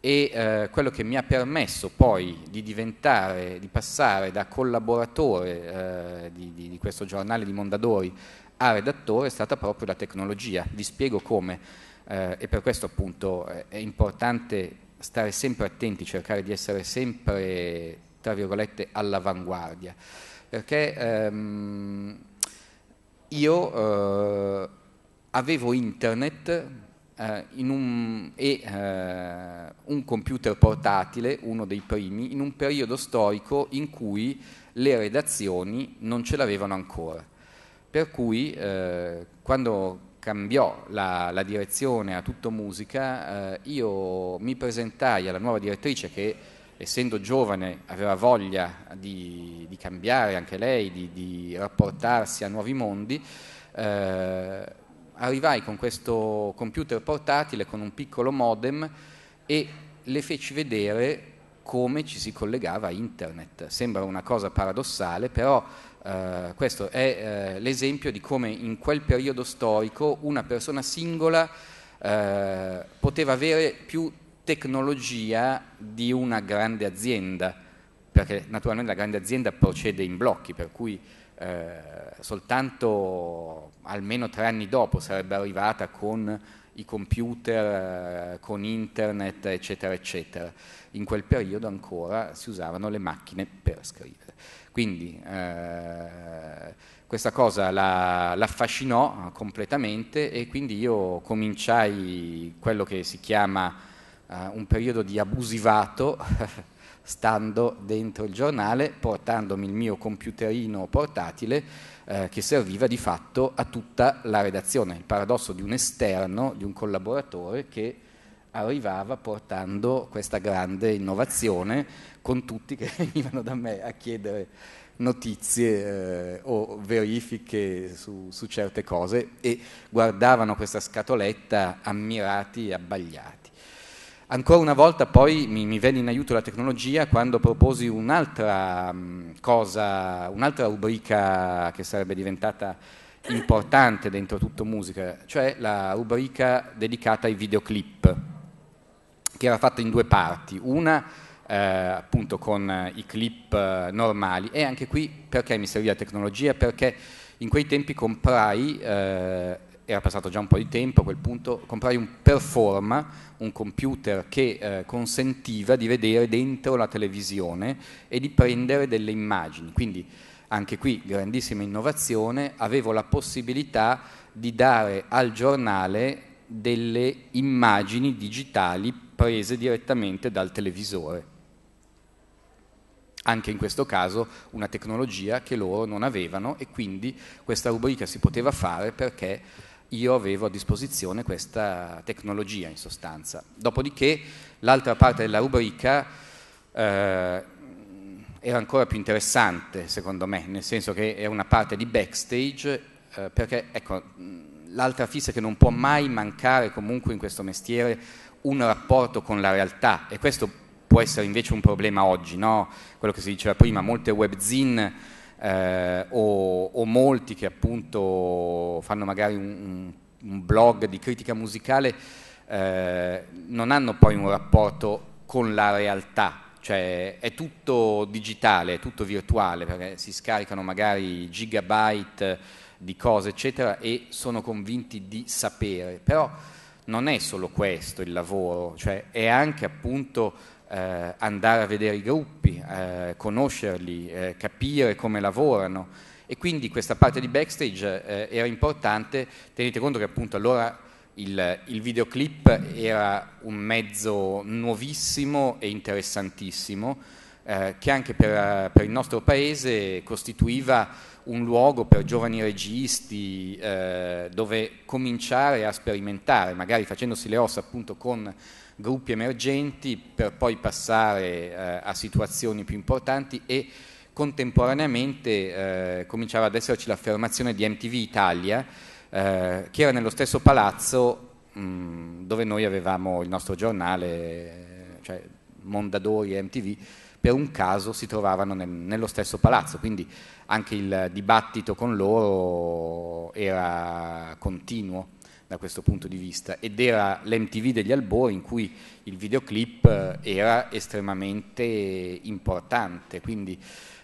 e eh, quello che mi ha permesso poi di diventare, di passare da collaboratore eh, di, di, di questo giornale di Mondadori a redattore è stata proprio la tecnologia. Vi spiego come eh, e per questo appunto è importante stare sempre attenti, cercare di essere sempre, tra virgolette, all'avanguardia. Perché ehm, io eh, avevo internet eh, un, e eh, un computer portatile, uno dei primi, in un periodo storico in cui le redazioni non ce l'avevano ancora per cui eh, quando cambiò la, la, direzione a tutto musica, eh, io mi presentai alla nuova direttrice che essendo giovane aveva voglia di, di cambiare anche lei, di, di, rapportarsi a nuovi mondi, eh, arrivai con questo computer portatile, con un piccolo modem e le feci vedere come ci si collegava a internet. Sembra una cosa paradossale, però eh, questo è uh, l'esempio di come in quel periodo storico una persona singola uh, poteva avere più tecnologia di una grande azienda, perché naturalmente la grande azienda procede in blocchi, per cui soltanto almeno tre anni dopo sarebbe arrivata con i computer, con internet, eccetera, eccetera. In quel periodo ancora si usavano le macchine per scrivere. Quindi eh, questa cosa la, l'affascinò eh, completamente e quindi io cominciai quello che si chiama eh, un periodo di abusivato stando dentro il giornale, portandomi il mio computerino portatile eh, che serviva di fatto a tutta la redazione. Il paradosso di un esterno, di un collaboratore che arrivava portando questa grande innovazione con tutti che venivano da me a chiedere notizie eh, o verifiche su, su, certe cose e guardavano questa scatoletta ammirati e abbagliati. Ancora una volta poi mi, mi venne in aiuto la tecnologia quando proposi un'altra mh, mm, cosa, un'altra rubrica che sarebbe diventata importante dentro tutto musica, cioè la rubrica dedicata ai videoclip che era fatta in due parti, una eh, appunto con i clip eh, normali e anche qui perché mi serviva la tecnologia, perché in quei tempi comprai, eh, era passato già un po' di tempo a quel punto, comprai un Performa, un computer che eh, consentiva di vedere dentro la televisione e di prendere delle immagini, quindi anche qui grandissima innovazione, avevo la possibilità di dare al giornale delle immagini digitali prese direttamente dal televisore. Anche in questo caso una tecnologia che loro non avevano e quindi questa rubrica si poteva fare perché io avevo a disposizione questa tecnologia in sostanza. Dopodiché l'altra parte della rubrica eh, era ancora più interessante secondo me, nel senso che è una parte di backstage eh, perché ecco l'altra fissa è che non può mai mancare comunque in questo mestiere un rapporto con la realtà e questo può essere invece un problema oggi, no? quello che si diceva prima, molte webzine eh, o, o, molti che appunto fanno magari un, un blog di critica musicale eh, non hanno poi un rapporto con la realtà, cioè è tutto digitale, è tutto virtuale, perché si scaricano magari gigabyte di cose, eccetera, e sono convinti di sapere. Però non è solo questo il lavoro, cioè è anche appunto eh, andare a vedere i gruppi, eh, conoscerli, eh, capire come lavorano. E quindi questa parte di backstage eh, era importante, tenete conto che appunto allora il, il, videoclip era un mezzo nuovissimo e interessantissimo eh, che anche per, per il nostro paese costituiva un luogo per giovani registi eh, dove cominciare a sperimentare, magari facendosi le ossa appunto con gruppi emergenti per poi passare eh, a situazioni più importanti e contemporaneamente eh, cominciava ad esserci l'affermazione di MTV Italia eh, che era nello stesso palazzo mh, mm, dove noi avevamo il nostro giornale, cioè Mondadori e MTV, per un caso si trovavano nel, nello stesso palazzo, quindi anche il dibattito con loro era continuo da questo punto di vista ed era l'MTV degli albori in cui il videoclip eh, era estremamente importante, quindi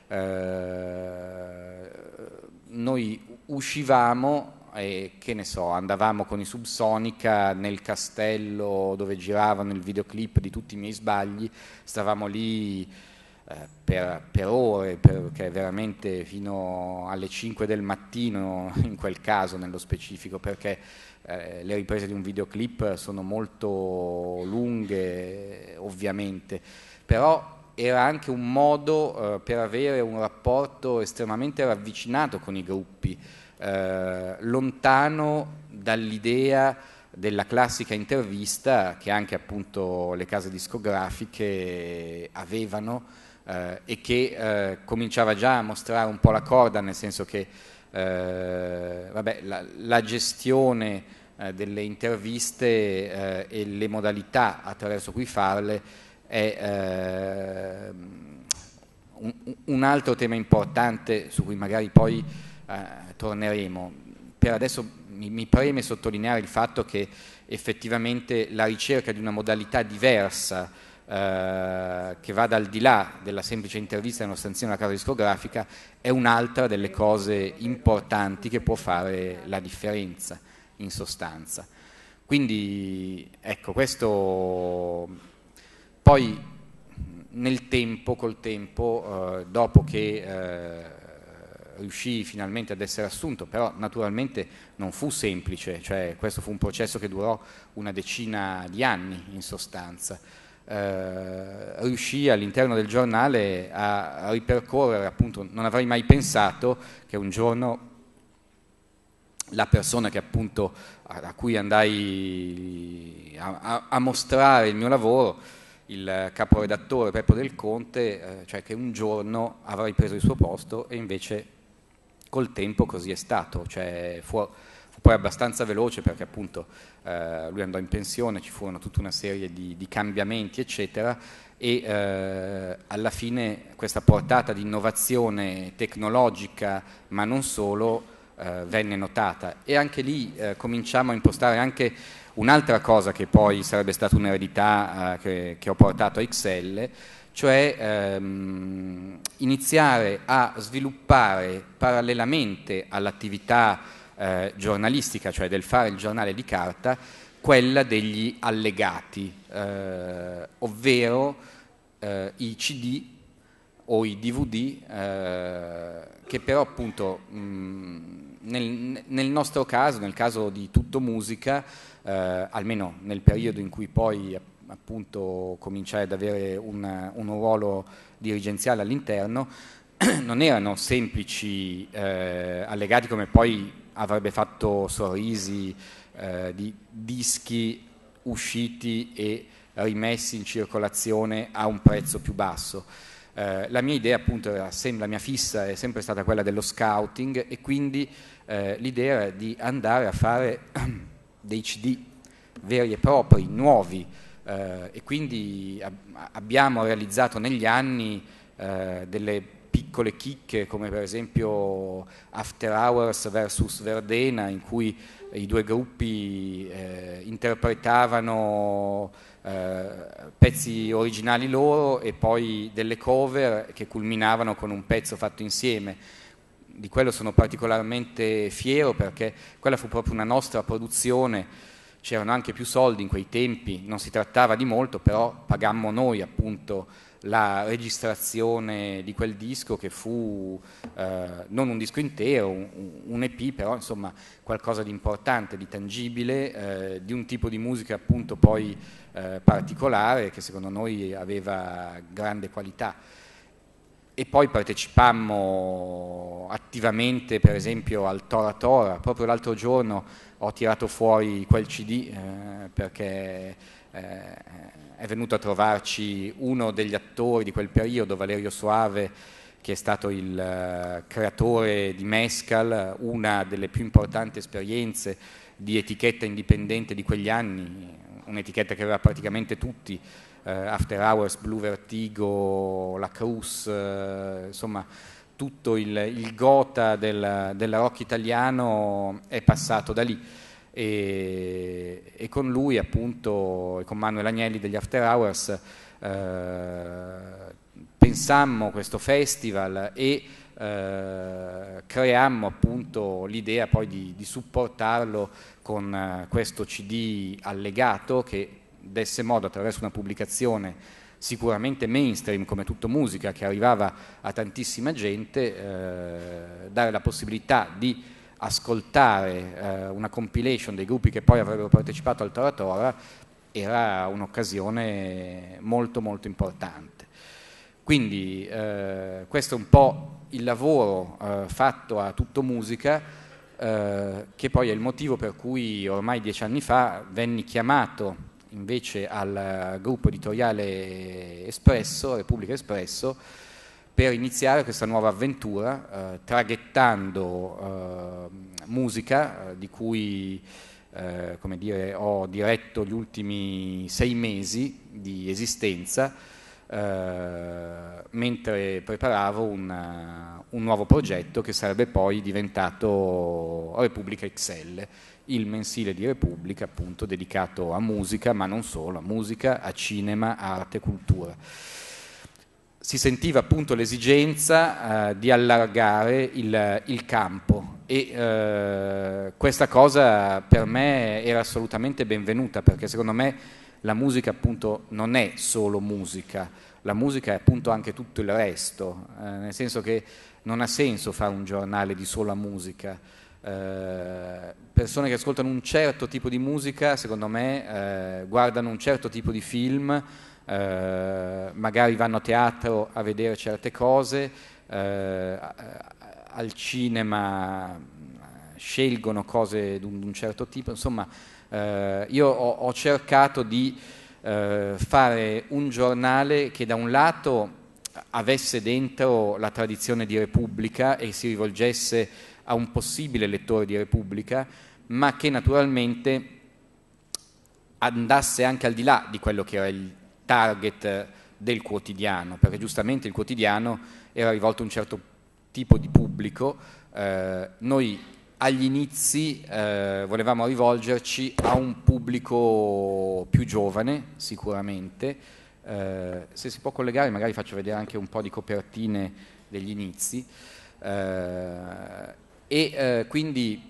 eh, noi uscivamo e che ne so, andavamo con i Subsonica nel castello dove giravano il videoclip di tutti i miei sbagli, stavamo lì eh, per, per, ore, perché veramente fino alle 5 del mattino in quel caso nello specifico, perché eh, le riprese di un videoclip sono molto lunghe ovviamente, però era anche un modo eh, per avere un rapporto estremamente ravvicinato con i gruppi, eh, lontano dall'idea della classica intervista che anche appunto le case discografiche avevano eh, e che eh, cominciava già a mostrare un po' la corda, nel senso che eh, vabbè, la, la, gestione eh, delle interviste e le modalità attraverso cui farle è un, un, altro tema importante su cui magari poi torneremo. Per adesso mi, mi preme sottolineare il fatto che effettivamente la ricerca di una modalità diversa eh, che vada al di là della semplice intervista in una stanzina alla casa discografica è un'altra delle cose importanti che può fare la differenza in sostanza. Quindi ecco, questo poi nel tempo, col tempo, eh, dopo che eh, riuscì finalmente ad essere assunto, però naturalmente non fu semplice, cioè questo fu un processo che durò una decina di anni in sostanza eh, riuscì all'interno del giornale a, a ripercorrere, appunto non avrei mai pensato che un giorno la persona che appunto a, a cui andai a, a, mostrare il mio lavoro, il caporedattore Peppo del Conte, eh, cioè che un giorno avrei preso il suo posto e invece col tempo così è stato, cioè fu, fu poi abbastanza veloce perché appunto eh, lui andò in pensione, ci furono tutta una serie di, di cambiamenti, eccetera, e eh, alla fine questa portata di innovazione tecnologica, ma non solo, eh, venne notata. E anche lì eh, cominciamo a impostare anche un'altra cosa che poi sarebbe stata un'eredità eh, che, che, ho portato a XL, cioè ehm, iniziare a sviluppare parallelamente all'attività eh, giornalistica, cioè del fare il giornale di carta, quella degli allegati, eh, ovvero eh, i CD o i DVD eh, che però appunto mh, nel, nel, nostro caso, nel caso di tutto musica, eh, almeno nel periodo in cui poi appunto cominciai ad avere un, un ruolo dirigenziale all'interno, non erano semplici eh, allegati come poi avrebbe fatto sorrisi eh, di dischi usciti e rimessi in circolazione a un prezzo più basso. Eh, la mia idea appunto era sem- la mia fissa è sempre stata quella dello scouting e quindi eh, l'idea era di andare a fare dei CD veri e propri, nuovi eh, e quindi ab- abbiamo realizzato negli anni eh, delle piccole chicche come per esempio After Hours versus Verdena in cui i due gruppi eh, interpretavano eh, pezzi originali loro e poi delle cover che culminavano con un pezzo fatto insieme. Di quello sono particolarmente fiero perché quella fu proprio una nostra produzione c'erano anche più soldi in quei tempi, non si trattava di molto, però pagammo noi appunto la registrazione di quel disco che fu eh, non un disco intero, un, EP, però insomma qualcosa di importante, di tangibile, eh, di un tipo di musica appunto poi eh, particolare che secondo noi aveva grande qualità. E poi partecipammo attivamente per esempio al Tora Tora, proprio l'altro giorno ho tirato fuori quel CD eh, perché... Eh, è venuto a trovarci uno degli attori di quel periodo, Valerio Soave, che è stato il eh, creatore di Mescal, una delle più importanti esperienze di etichetta indipendente di quegli anni, un'etichetta che aveva praticamente tutti, eh, After Hours, Blue Vertigo, La Cruz, eh, insomma tutto il, il gota del, del rock italiano è passato da lì e, e con lui appunto, e con Manuel Agnelli degli After Hours, eh, pensammo questo festival e eh, creammo appunto l'idea poi di, di supportarlo con eh, questo CD allegato che desse modo attraverso una pubblicazione sicuramente mainstream come tutto musica che arrivava a tantissima gente, eh, dare la possibilità di ascoltare eh, una compilation dei gruppi che poi avrebbero partecipato al Tora Tora era un'occasione molto molto importante. Quindi eh, questo è un po' il lavoro eh, fatto a tutto musica eh, che poi è il motivo per cui ormai dieci anni fa venni chiamato invece al eh, gruppo editoriale Espresso, Repubblica Espresso, per iniziare questa nuova avventura eh, traghettando eh, musica eh, di cui eh, dire, ho diretto gli ultimi sei mesi di esistenza eh, mentre preparavo una, eh, un nuovo progetto che sarebbe poi diventato Repubblica XL, il mensile di Repubblica appunto dedicato a musica, ma non solo, a musica, a cinema, arte e cultura si sentiva appunto l'esigenza eh, di allargare il, il campo e eh, questa cosa per me era assolutamente benvenuta perché secondo me la musica appunto non è solo musica, la musica è appunto anche tutto il resto, eh, nel senso che non ha senso fare un giornale di sola musica. Eh, persone che ascoltano un certo tipo di musica, secondo me, eh, guardano un certo tipo di film, eh, magari vanno a teatro a vedere certe cose, eh, al cinema eh, scelgono cose di un, certo tipo, insomma eh, io ho, ho, cercato di eh, fare un giornale che da un lato avesse dentro la tradizione di Repubblica e si rivolgesse a un possibile lettore di Repubblica, ma che naturalmente andasse anche al di là di quello che era il target del quotidiano, perché giustamente il quotidiano era rivolto a un certo tipo di pubblico, eh, noi agli inizi eh, volevamo rivolgerci a un pubblico più giovane sicuramente, eh, se si può collegare magari faccio vedere anche un po' di copertine degli inizi eh, e eh, quindi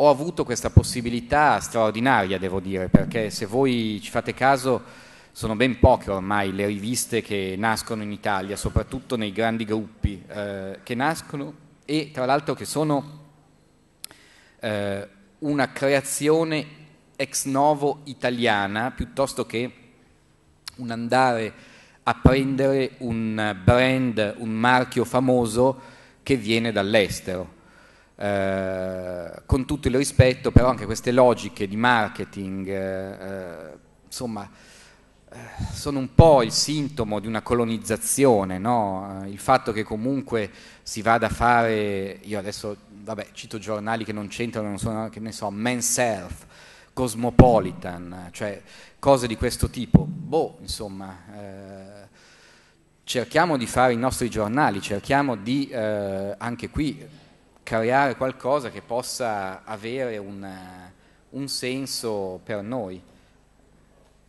ho avuto questa possibilità straordinaria devo dire perché se voi ci fate caso sono ben poche ormai le riviste che nascono in Italia, soprattutto nei grandi gruppi eh, che nascono e tra l'altro che sono eh, una creazione ex novo italiana piuttosto che un andare a prendere un brand, un marchio famoso che viene dall'estero. Eh, con tutto il rispetto, però anche queste logiche di marketing, eh, eh, insomma, sono un po' il sintomo di una colonizzazione, no? Eh, il fatto che comunque si vada a fare, io adesso vabbè, cito giornali che non c'entrano, non sono, che ne so, Men's Health, Cosmopolitan, cioè cose di questo tipo, boh, insomma, eh, cerchiamo di fare i nostri giornali, cerchiamo di eh, anche qui creare qualcosa che possa avere un, un senso per noi.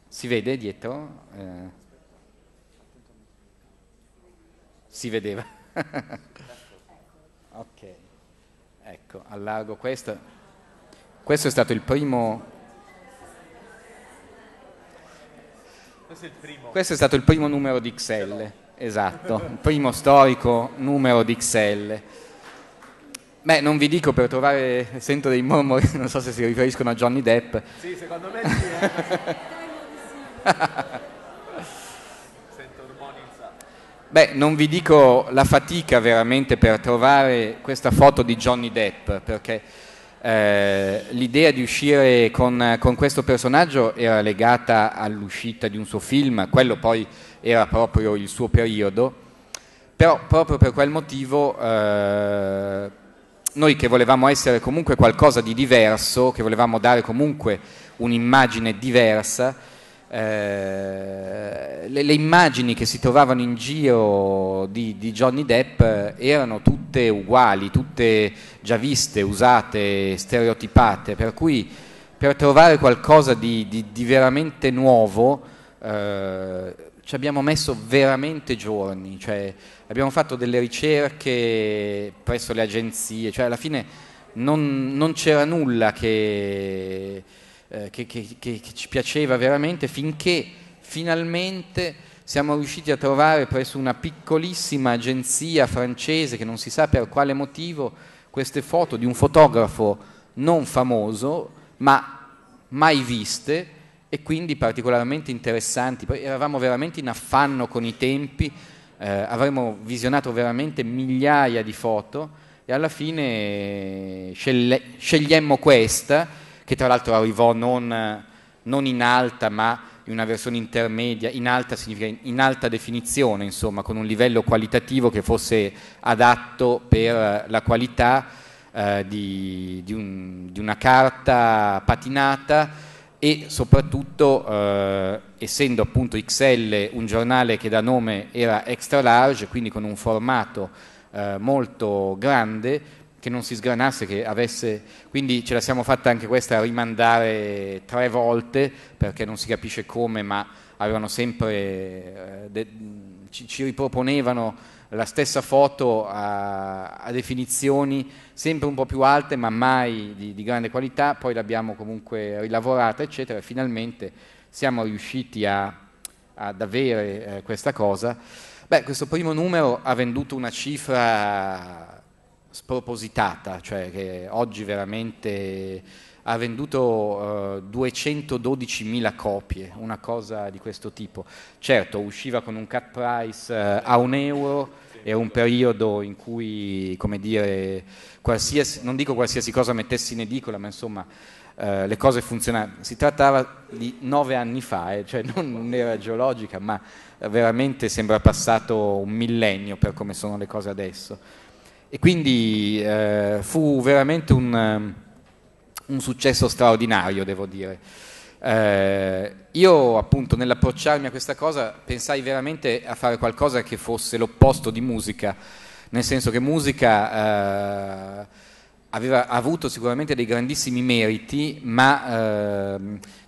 Si vede dietro? Eh. Si vedeva. ok, ecco, allargo questo. Questo è stato il primo... Questo è, il primo. Questo è stato il primo numero di XL, esatto, il primo storico numero di XL. Beh, non vi dico per trovare, sento dei mormori, non so se si riferiscono a Johnny Depp. Sì, secondo me sì. Eh. Beh, non vi dico la fatica veramente per trovare questa foto di Johnny Depp, perché eh, l'idea di uscire con, con, questo personaggio era legata all'uscita di un suo film, quello poi era proprio il suo periodo, però proprio per quel motivo eh, noi che volevamo essere comunque qualcosa di diverso, che volevamo dare comunque un'immagine diversa, eh, le, le, immagini che si trovavano in giro di, di, Johnny Depp eh, erano tutte uguali, tutte già viste, usate, stereotipate, per cui per trovare qualcosa di, di, di veramente nuovo eh, ci abbiamo messo veramente giorni, cioè, abbiamo fatto delle ricerche presso le agenzie, cioè alla fine non, non c'era nulla che eh, che, che, che, che, ci piaceva veramente finché finalmente siamo riusciti a trovare presso una piccolissima agenzia francese che non si sa per quale motivo queste foto di un fotografo non famoso ma mai viste e quindi particolarmente interessanti. Poi eravamo veramente in affanno con i tempi, eh, avremmo visionato veramente migliaia di foto e alla fine scegliemmo questa che tra l'altro arrivò non, non in alta ma in una versione intermedia, in alta significa in alta definizione, insomma, con un livello qualitativo che fosse adatto per la qualità eh, di, di, un, di, una carta patinata e soprattutto eh, essendo appunto XL un giornale che da nome era extra large, quindi con un formato eh, molto grande, che non si sgranasse, che avesse... Quindi ce la siamo fatta anche questa a rimandare tre volte, perché non si capisce come, ma avevano sempre... Eh, de... ci, ci, riproponevano la stessa foto a, a, definizioni sempre un po' più alte, ma mai di, di grande qualità, poi l'abbiamo comunque rilavorata, eccetera, e finalmente siamo riusciti a, ad avere eh, questa cosa. Beh, questo primo numero ha venduto una cifra spropositata, cioè che oggi veramente ha venduto eh, 212.000 copie, una cosa di questo tipo. Certo, usciva con un cut price eh, a un euro, era un periodo in cui, come dire, non dico qualsiasi cosa mettessi in edicola, ma insomma eh, le cose funzionavano. Si trattava di nove anni fa, eh, cioè non un'era geologica, ma veramente sembra passato un millennio per come sono le cose adesso. E quindi eh, fu veramente un, um, un, successo straordinario, devo dire. Eh, io appunto nell'approcciarmi a questa cosa pensai veramente a fare qualcosa che fosse l'opposto di musica, nel senso che musica... Eh, aveva avuto sicuramente dei grandissimi meriti, ma eh,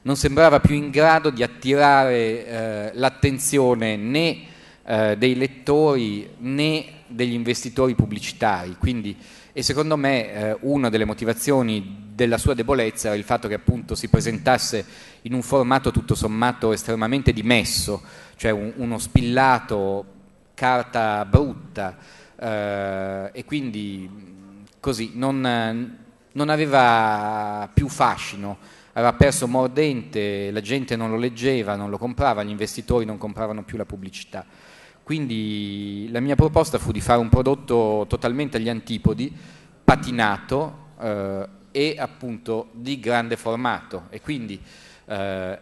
non sembrava più in grado di attirare eh, l'attenzione né eh, dei lettori né degli investitori pubblicitari, quindi, e secondo me eh, una delle motivazioni della sua debolezza era il fatto che appunto si presentasse in un formato tutto sommato estremamente dimesso, cioè un, uno spillato, carta brutta, eh, e quindi così non, non aveva più fascino aveva perso mordente, la gente non lo leggeva, non lo comprava, gli investitori non compravano più la pubblicità. Quindi la mia proposta fu di fare un prodotto totalmente agli antipodi, patinato eh, e appunto di grande formato e quindi eh,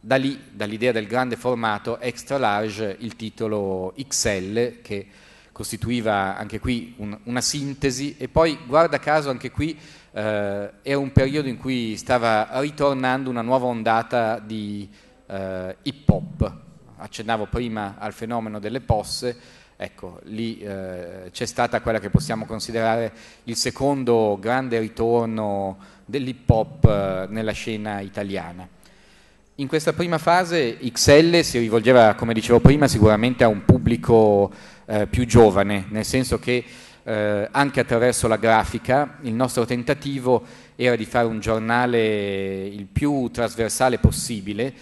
da lì, dall'idea del grande formato, extra large il titolo XL che costituiva anche qui un, una sintesi e poi guarda caso anche qui eh, era un periodo in cui stava ritornando una nuova ondata di eh, hip hop accennavo prima al fenomeno delle posse, ecco, lì eh, c'è stata quella che possiamo considerare il secondo grande ritorno dell'hip hop eh, nella scena italiana. In questa prima fase XL si rivolgeva, come dicevo prima, sicuramente a un pubblico eh, più giovane, nel senso che eh, anche attraverso la grafica il nostro tentativo era di fare un giornale il più trasversale possibile,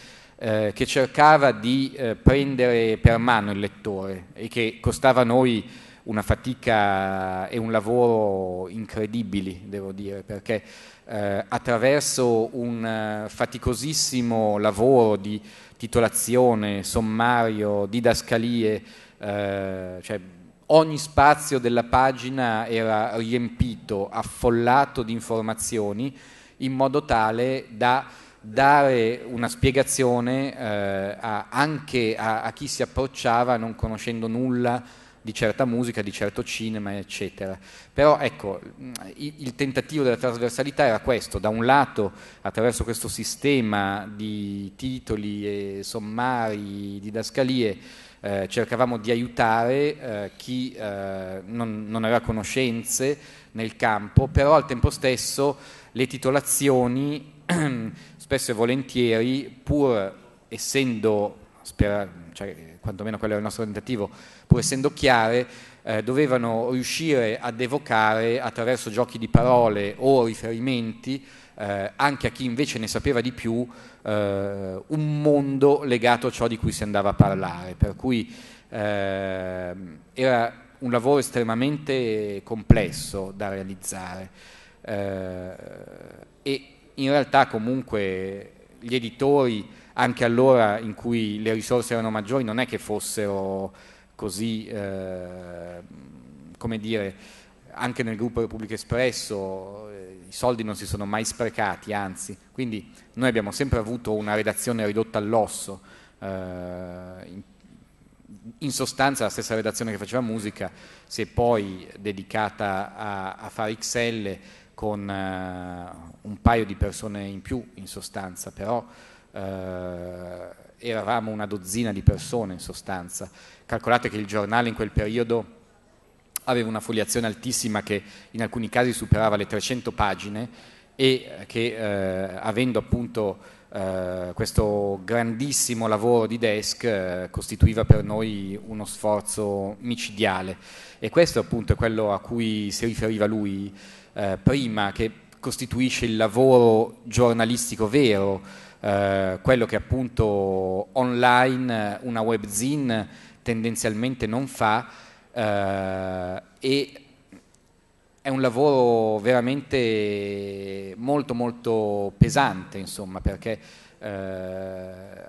eh, che cercava di eh, prendere per mano il lettore e che costava a noi una fatica e un lavoro incredibili, devo dire, perché eh, attraverso un eh, faticosissimo lavoro di titolazione, sommario, didascalie, eh, cioè ogni spazio della pagina era riempito, affollato di informazioni in modo tale da dare una spiegazione eh, a, anche a, a, chi si approcciava non conoscendo nulla di certa musica, di certo cinema, eccetera. Però ecco, il, il tentativo della trasversalità era questo, da un lato attraverso questo sistema di titoli e sommari, didascalie, eh, cercavamo di aiutare eh, chi eh, non, non, aveva conoscenze nel campo, però al tempo stesso le titolazioni spesso e volentieri, pur essendo, spera, cioè, quantomeno quello era il nostro tentativo, pur essendo chiare, eh, dovevano riuscire ad evocare attraverso giochi di parole o riferimenti eh, anche a chi invece ne sapeva di più eh, un mondo legato a ciò di cui si andava a parlare, per cui eh, era un lavoro estremamente complesso da realizzare eh, e in realtà comunque gli editori, anche allora in cui le risorse erano maggiori, non è che fossero così, eh, come dire, anche nel gruppo Repubblica Espresso eh, i soldi non si sono mai sprecati, anzi, quindi noi abbiamo sempre avuto una redazione ridotta all'osso, eh, in, in, sostanza la stessa redazione che faceva musica si è poi dedicata a, a fare XL con eh, un paio di persone in più in sostanza, però eh, eravamo una dozzina di persone in sostanza. Calcolate che il giornale in quel periodo aveva una foliazione altissima che in alcuni casi superava le 300 pagine e eh, che eh, avendo appunto eh, questo grandissimo lavoro di desk eh, costituiva per noi uno sforzo micidiale e questo appunto è quello a cui si riferiva lui eh, prima, che costituisce il lavoro giornalistico vero, eh, quello che appunto online una webzine tendenzialmente non fa eh, e è un lavoro veramente molto molto pesante, insomma, perché eh,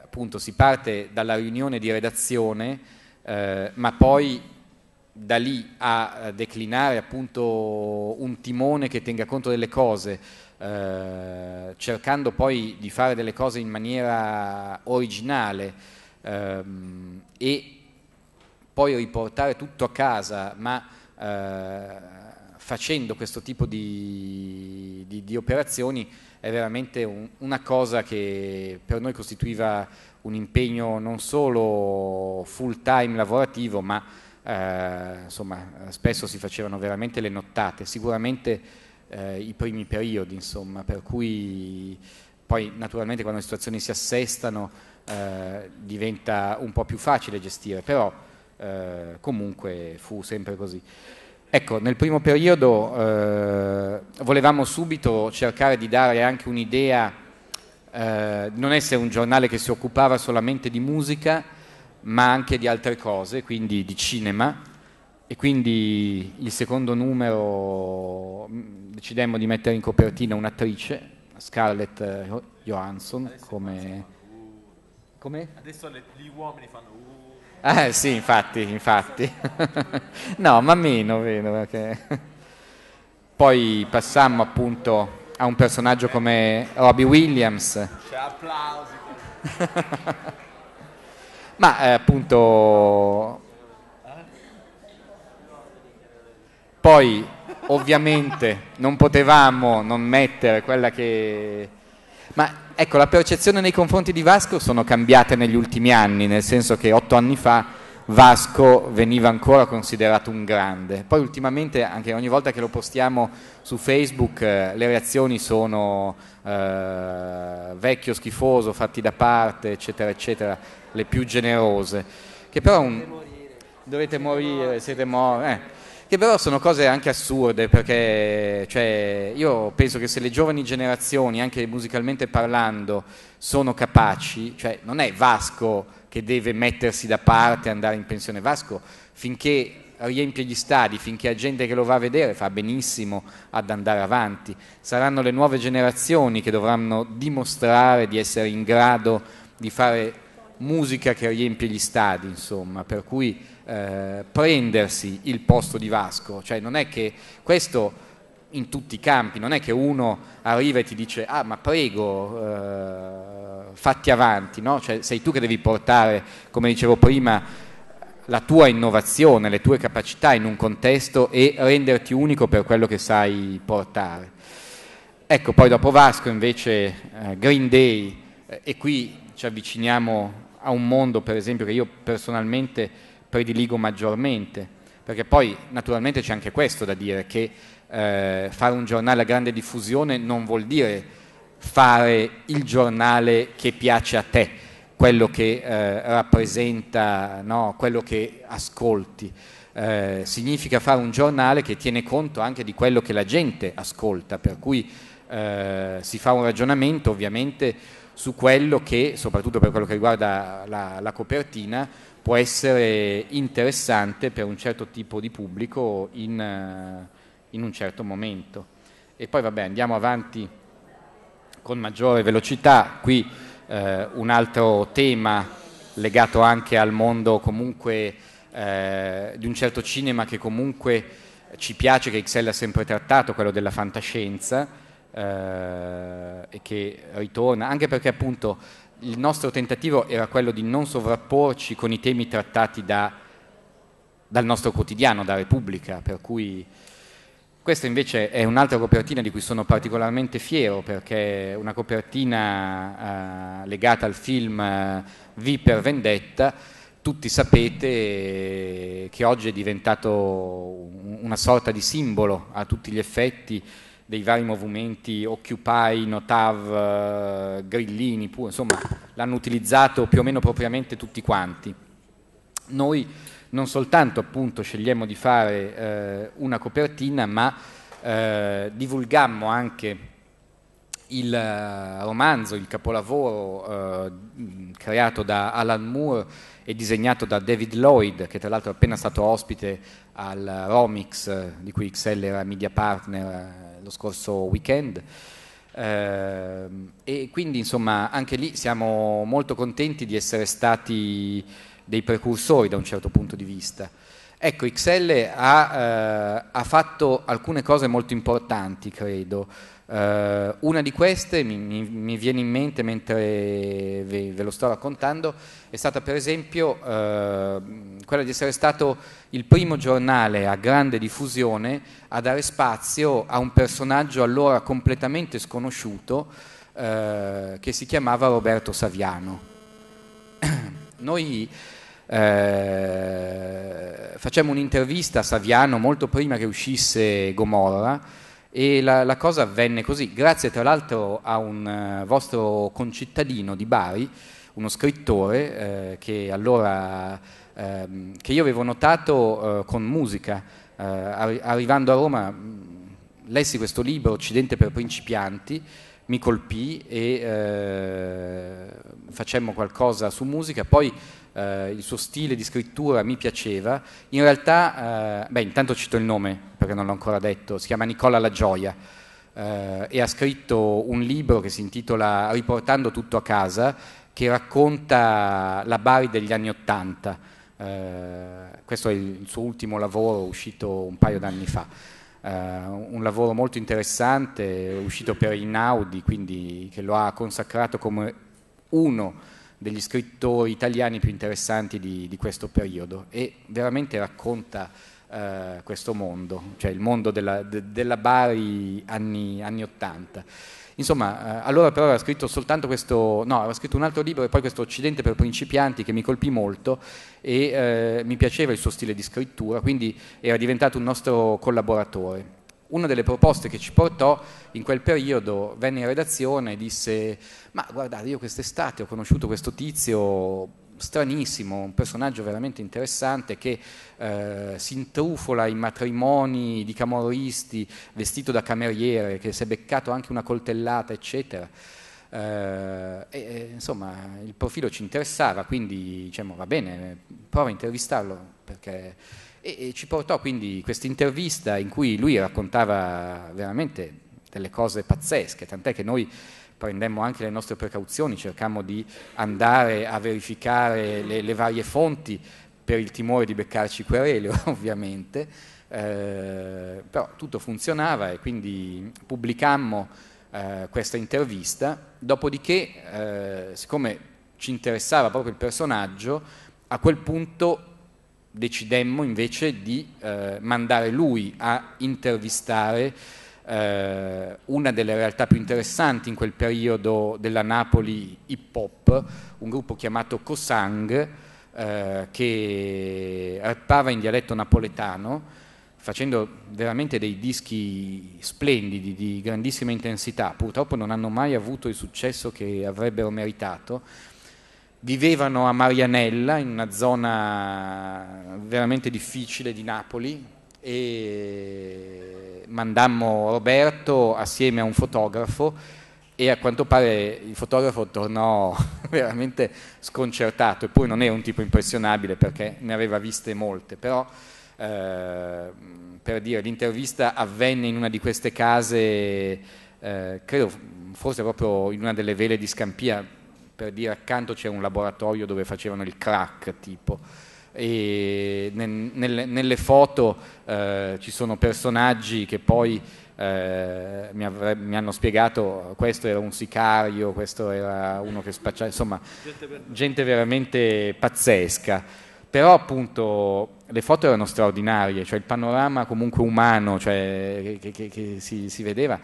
appunto si parte dalla riunione di redazione, eh, ma poi da lì a declinare appunto un timone che tenga conto delle cose, eh, cercando poi di fare delle cose in maniera originale ehm, e poi riportare tutto a casa, ma eh, facendo questo tipo di, di, di operazioni è veramente un, una cosa che per noi costituiva un impegno non solo full time lavorativo ma eh, insomma, spesso si facevano veramente le nottate, sicuramente eh, i primi periodi, insomma, per cui poi naturalmente quando le situazioni si assestano eh, diventa un po' più facile gestire, però eh, comunque fu sempre così. Ecco, nel primo periodo eh, volevamo subito cercare di dare anche un'idea, eh, non essere un giornale che si occupava solamente di musica, ma anche di altre cose, quindi di cinema. E quindi il secondo numero mm, decidemmo di mettere in copertina un'attrice, Scarlett eh, Johansson, Adesso come... Come? Adesso le, gli uomini fanno uh, eh sì, infatti, infatti. no, ma meno, vedo. Perché... Eh, poi passammo appunto a un personaggio come Robbie Williams. C'è applausi. ma eh, appunto... Poi ovviamente non potevamo non mettere quella che ma ecco, la percezione nei confronti di Vasco sono cambiate negli ultimi anni, nel senso che otto anni fa Vasco veniva ancora considerato un grande. Poi ultimamente, anche ogni volta che lo postiamo su Facebook, eh, le reazioni sono eh, vecchio, schifoso, fatti da parte, eccetera, eccetera, le più generose. Che però un... dovete morire, dovete morire siete morti. Eh che però sono cose anche assurde, perché cioè, io penso che se le giovani generazioni, anche musicalmente parlando, sono capaci, cioè non è Vasco che deve mettersi da parte e andare in pensione, Vasco finché riempie gli stadi, finché ha gente che lo va a vedere, fa benissimo ad andare avanti. Saranno le nuove generazioni che dovranno dimostrare di essere in grado di fare musica che riempie gli stadi, insomma, per cui eh, prendersi il posto di Vasco, cioè non è che questo in tutti i campi, non è che uno arriva e ti dice ah ma prego eh, fatti avanti, no? cioè, sei tu che devi portare, come dicevo prima, la tua innovazione, le tue capacità in un contesto e renderti unico per quello che sai portare. Ecco, poi dopo Vasco invece eh, Green Day eh, e qui ci avviciniamo a un mondo per esempio che io personalmente prediligo maggiormente, perché poi naturalmente c'è anche questo da dire, che eh, fare un giornale a grande diffusione non vuol dire fare il giornale che piace a te, quello che eh, rappresenta, no, quello che ascolti. Eh, significa fare un giornale che tiene conto anche di quello che la gente ascolta, per cui eh, si fa un ragionamento ovviamente su quello che, soprattutto per quello che riguarda la, la copertina, può essere interessante per un certo tipo di pubblico in, eh, in un certo momento. E poi vabbè, andiamo avanti con maggiore velocità. Qui eh, un altro tema legato anche al mondo comunque eh, di un certo cinema che comunque ci piace, che Excel ha sempre trattato, quello della fantascienza, eh, e che ritorna, anche perché appunto il nostro tentativo era quello di non sovrapporci con i temi trattati da, dal nostro quotidiano, da Repubblica, per cui questa invece è un'altra copertina di cui sono particolarmente fiero perché è una copertina eh, legata al film eh, V per Vendetta. Tutti sapete che oggi è diventato una sorta di simbolo a tutti gli effetti dei vari movimenti Occupy, Notav, eh, Grillini, insomma l'hanno utilizzato più o meno propriamente tutti quanti. Noi non soltanto appunto scegliemmo di fare eh, una copertina, ma eh, divulgammo anche il eh, romanzo, il capolavoro eh, creato da Alan Moore e disegnato da David Lloyd, che tra l'altro è appena stato ospite al Romix, eh, di cui XL era media partner lo scorso weekend. Eh, e quindi insomma anche lì siamo molto contenti di essere stati dei precursori da un certo punto di vista. Ecco, XL ha, eh, ha fatto alcune cose molto importanti, credo. Uh, una di queste, mi, mi, mi, viene in mente mentre ve, ve, lo sto raccontando, è stata per esempio uh, quella di essere stato il primo giornale a grande diffusione a dare spazio a un personaggio allora completamente sconosciuto uh, che si chiamava Roberto Saviano. Noi facciamo un'intervista a Saviano molto prima che uscisse Gomorra e la, la cosa avvenne così, grazie tra l'altro a un uh, vostro concittadino di Bari, uno scrittore eh, che allora eh, che io avevo notato eh, con musica eh, arrivando a Roma mm, lessi questo libro Occidente per principianti mi colpì e eh, facemmo qualcosa su musica, poi eh, il suo stile di scrittura mi piaceva, in realtà, eh, beh intanto cito il nome perché non l'ho ancora detto, si chiama Nicola La Gioia eh, e ha scritto un libro che si intitola Riportando tutto a casa che racconta la Bari degli anni Ottanta, eh, questo è il suo ultimo lavoro uscito un paio d'anni fa eh, un lavoro molto interessante uscito per Inaudi, quindi che lo ha consacrato come uno degli scrittori italiani più interessanti di, di questo periodo e veramente racconta eh, questo mondo, cioè il mondo della, de, della Bari anni, anni 80. Insomma, eh, allora però aveva scritto soltanto questo, no, aveva scritto un altro libro e poi questo Occidente per principianti che mi colpì molto e eh, mi piaceva il suo stile di scrittura, quindi era diventato un nostro collaboratore. Una delle proposte che ci portò in quel periodo venne in redazione e disse: Ma guardate, io quest'estate ho conosciuto questo tizio stranissimo, un personaggio veramente interessante che eh, si intrufola in matrimoni di camorristi, vestito da cameriere, che si è beccato anche una coltellata, eccetera. Eh, e, insomma, il profilo ci interessava, quindi diciamo va bene, prova a intervistarlo perché... e, e ci portò quindi questa intervista in cui lui raccontava veramente delle cose pazzesche, tant'è che noi prendemmo anche le nostre precauzioni, cercammo di andare a verificare le, le varie fonti per il timore di beccarci querele ovviamente, eh, però tutto funzionava e quindi pubblicammo eh, questa intervista, dopodiché eh, siccome ci interessava proprio il personaggio, a quel punto decidemmo invece di eh, mandare lui a intervistare eh, una delle realtà più interessanti in quel periodo della Napoli hip hop, un gruppo chiamato Cosang eh, che rappava in dialetto napoletano facendo veramente dei dischi splendidi, di grandissima intensità, purtroppo non hanno mai avuto il successo che avrebbero meritato, vivevano a Marianella, in una zona veramente difficile di Napoli, e mandammo Roberto assieme a un fotografo e a quanto pare il fotografo tornò veramente sconcertato, eppure non era un tipo impressionabile perché ne aveva viste molte, però eh, per dire l'intervista avvenne in una di queste case, eh, credo forse proprio in una delle vele di Scampia, per dire accanto c'era un laboratorio dove facevano il crack tipo e nel, nelle, nelle, foto eh, ci sono personaggi che poi eh, mi, avre, mi, hanno spiegato questo era un sicario, questo era uno che spacciava, insomma gente veramente pazzesca. Però appunto le foto erano straordinarie, cioè il panorama comunque umano cioè, che, che, che si, si, vedeva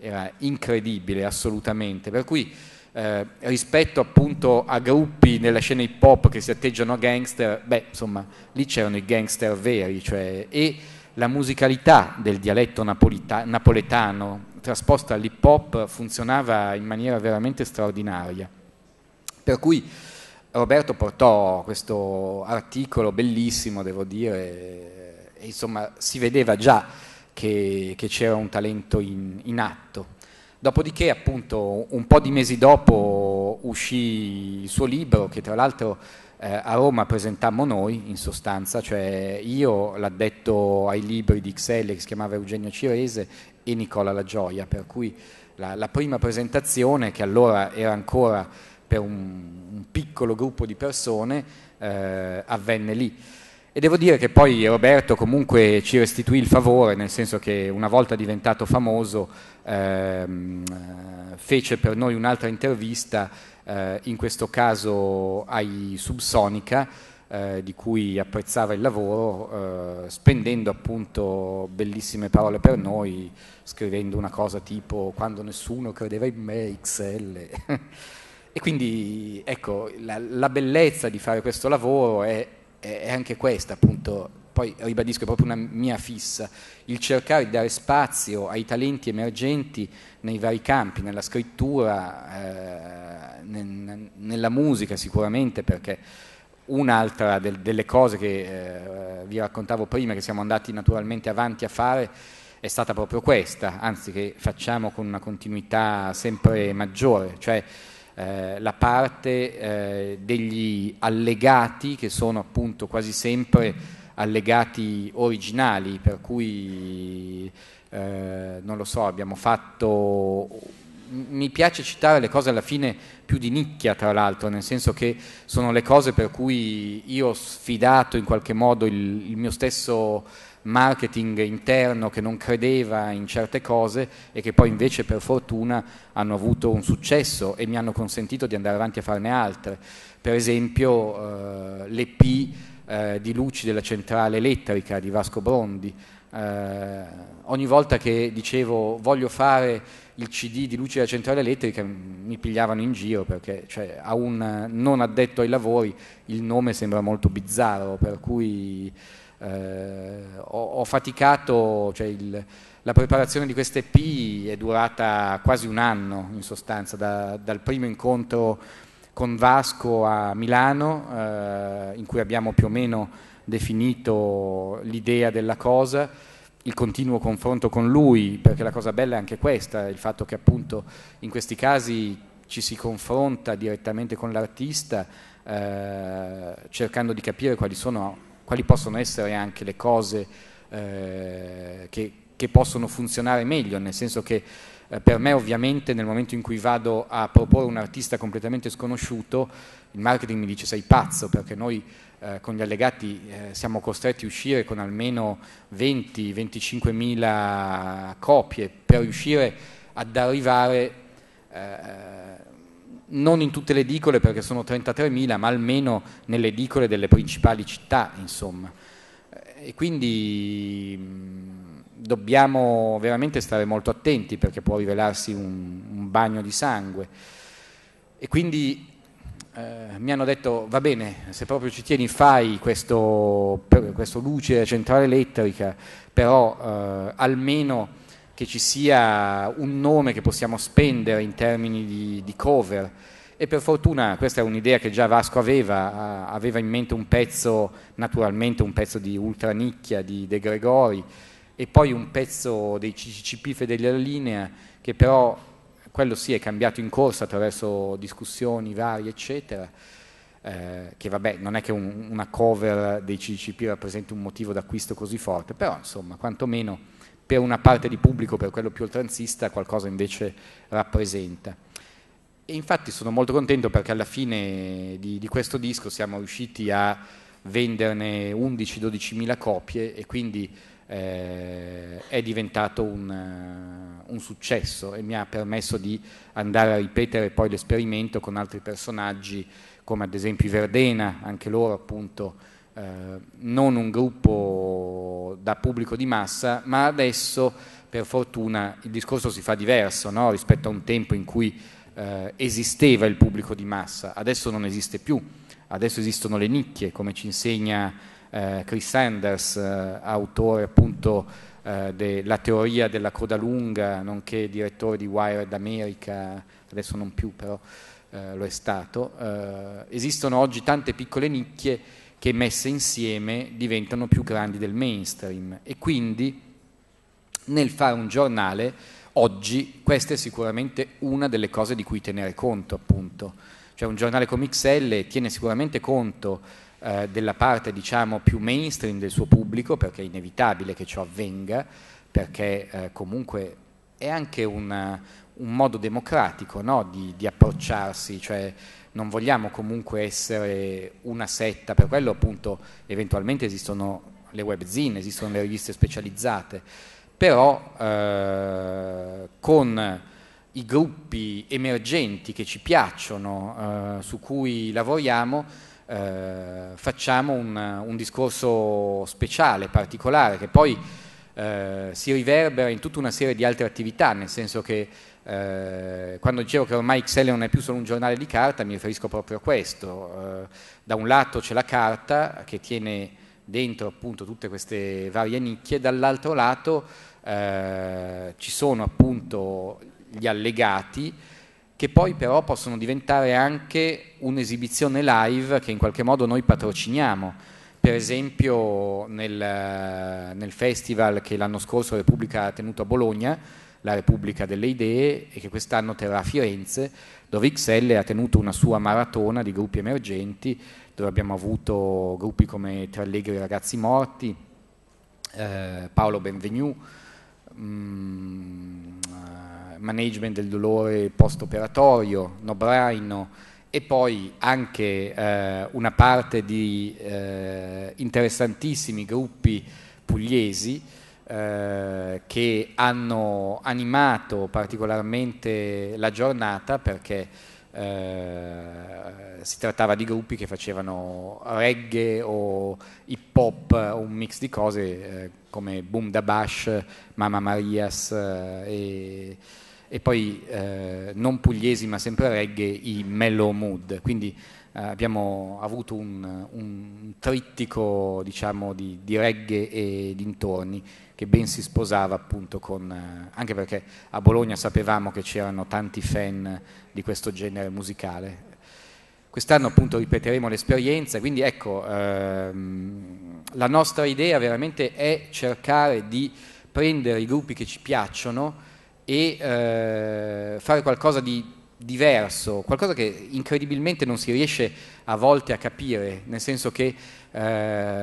era incredibile assolutamente. Per cui eh, rispetto appunto a gruppi nella scena hip hop che si atteggiano a gangster, beh insomma lì c'erano i gangster veri, cioè, e la musicalità del dialetto napolita- napoletano trasposta all'hip hop funzionava in maniera veramente straordinaria. Per cui Roberto portò questo articolo bellissimo, devo dire, e, insomma si vedeva già che, che c'era un talento in, in atto. Dopodiché appunto un po' di mesi dopo uscì il suo libro che tra l'altro eh, a Roma presentammo noi in sostanza, cioè io l'addetto ai libri di XL che si chiamava Eugenio Cirese e Nicola La Gioia, per cui la, la prima presentazione che allora era ancora per un, un piccolo gruppo di persone eh, avvenne lì. E devo dire che poi Roberto comunque ci restituì il favore, nel senso che una volta diventato famoso ehm, fece per noi un'altra intervista, eh, in questo caso ai Subsonica, eh, di cui apprezzava il lavoro, eh, spendendo appunto bellissime parole per noi, scrivendo una cosa tipo quando nessuno credeva in me, XL. e quindi ecco, la, la, bellezza di fare questo lavoro è, è anche questa, appunto poi ribadisco è proprio una mia fissa, il cercare di dare spazio ai talenti emergenti nei vari campi, nella scrittura, eh, nel, nella musica sicuramente, perché un'altra del, delle cose che eh, vi raccontavo prima, che siamo andati naturalmente avanti a fare, è stata proprio questa, anzi che facciamo con una continuità sempre maggiore, cioè eh, la parte eh, degli allegati che sono appunto quasi sempre allegati originali, per cui eh, non lo so, abbiamo fatto mi piace citare le cose alla fine più di nicchia, tra l'altro, nel senso che sono le cose per cui io ho sfidato in qualche modo il, il, mio stesso marketing interno che non credeva in certe cose e che poi invece per fortuna hanno avuto un successo e mi hanno consentito di andare avanti a farne altre. Per esempio eh, l'EP eh, di luci della centrale elettrica di Vasco Brondi. Eh, ogni volta che dicevo voglio fare il CD di luci della centrale elettrica mi pigliavano in giro perché cioè, a un eh, non addetto ai lavori il nome sembra molto bizzarro, per cui eh, ho, ho, faticato, cioè il, la preparazione di queste P è durata quasi un anno in sostanza, da, dal primo incontro con Vasco a Milano, eh, in cui abbiamo più o meno definito l'idea della cosa, il continuo confronto con lui, perché la cosa bella è anche questa, il fatto che appunto in questi casi ci si confronta direttamente con l'artista eh, cercando di capire quali, sono, quali, possono essere anche le cose eh, che, che possono funzionare meglio, nel senso che eh, per me ovviamente nel momento in cui vado a proporre un artista completamente sconosciuto, il marketing mi dice sei pazzo perché noi eh, con gli allegati eh, siamo costretti a uscire con almeno 20-25 mila copie per riuscire ad arrivare eh, non in tutte le edicole perché sono 33 mila ma almeno nelle edicole delle principali città insomma eh, e quindi mm, dobbiamo veramente stare molto attenti perché può rivelarsi un, un bagno di sangue. E quindi eh, mi hanno detto va bene, se proprio ci tieni fai questo, questo luce centrale elettrica, però eh, almeno che ci sia un nome che possiamo spendere in termini di, di cover. E per fortuna questa è un'idea che già Vasco aveva, aveva in mente un pezzo, naturalmente un pezzo di ultra nicchia di De Gregori, e poi un pezzo dei CCCP fedeli alla linea che però quello sì è cambiato in corso attraverso discussioni varie eccetera eh, che vabbè non è che un, una cover dei CCCP rappresenti un motivo d'acquisto così forte però insomma quantomeno per una parte di pubblico per quello più oltranzista qualcosa invece rappresenta e infatti sono molto contento perché alla fine di, di questo disco siamo riusciti a venderne 11-12 mila copie e quindi eh, è diventato un, eh, un, successo e mi ha permesso di andare a ripetere poi l'esperimento con altri personaggi come ad esempio i Verdena, anche loro appunto eh, non un gruppo da pubblico di massa, ma adesso per fortuna il discorso si fa diverso no? rispetto a un tempo in cui eh, esisteva il pubblico di massa, adesso non esiste più, adesso esistono le nicchie, come ci insegna eh, Chris Sanders, eh, autore appunto eh, della teoria della coda lunga, nonché direttore di Wired America, adesso non più però eh, lo è stato. esistono oggi tante piccole nicchie che messe insieme diventano più grandi del mainstream e quindi nel fare un giornale oggi questa è sicuramente una delle cose di cui tenere conto appunto cioè un giornale come XL tiene sicuramente conto eh, della parte diciamo, più mainstream del suo pubblico, perché è inevitabile che ciò avvenga, perché eh, comunque è anche una, un modo democratico no? di, di, approcciarsi, cioè non vogliamo comunque essere una setta, per quello appunto eventualmente esistono le webzine, esistono le riviste specializzate, però eh, con i gruppi emergenti che ci piacciono, eh, su cui lavoriamo, eh, facciamo un, un, discorso speciale, particolare, che poi eh, si riverbera in tutta una serie di altre attività, nel senso che eh, quando dicevo che ormai Excel non è più solo un giornale di carta, mi riferisco proprio a questo. Eh, da un lato c'è la carta che tiene dentro appunto tutte queste varie nicchie, dall'altro lato eh, ci sono appunto gli allegati che poi però possono diventare anche un'esibizione live che in qualche modo noi patrociniamo. Per esempio nel, nel festival che l'anno scorso Repubblica ha tenuto a Bologna, la Repubblica delle Idee, e che quest'anno terrà a Firenze, dove XL ha tenuto una sua maratona di gruppi emergenti, dove abbiamo avuto gruppi come Tre Allegri Ragazzi Morti, eh, Paolo Benvenu, mh, mm, management del dolore post-operatorio, no braino, e poi anche eh, una parte di eh, interessantissimi gruppi pugliesi eh, che hanno animato particolarmente la giornata perché eh, si trattava di gruppi che facevano reggae o hip hop un mix di cose eh, come Boom da Bash, Mamma Marias eh, e e poi eh, non pugliesi ma sempre reggae i Mellow Mood, quindi eh, abbiamo avuto un, un trittico diciamo, di, di, reggae e dintorni che ben si sposava appunto con, eh, anche perché a Bologna sapevamo che c'erano tanti fan di questo genere musicale. Quest'anno appunto ripeteremo l'esperienza, quindi ecco, ehm, la nostra idea veramente è cercare di prendere i gruppi che ci piacciono, e eh, fare qualcosa di diverso, qualcosa che incredibilmente non si riesce a volte a capire, nel senso che eh,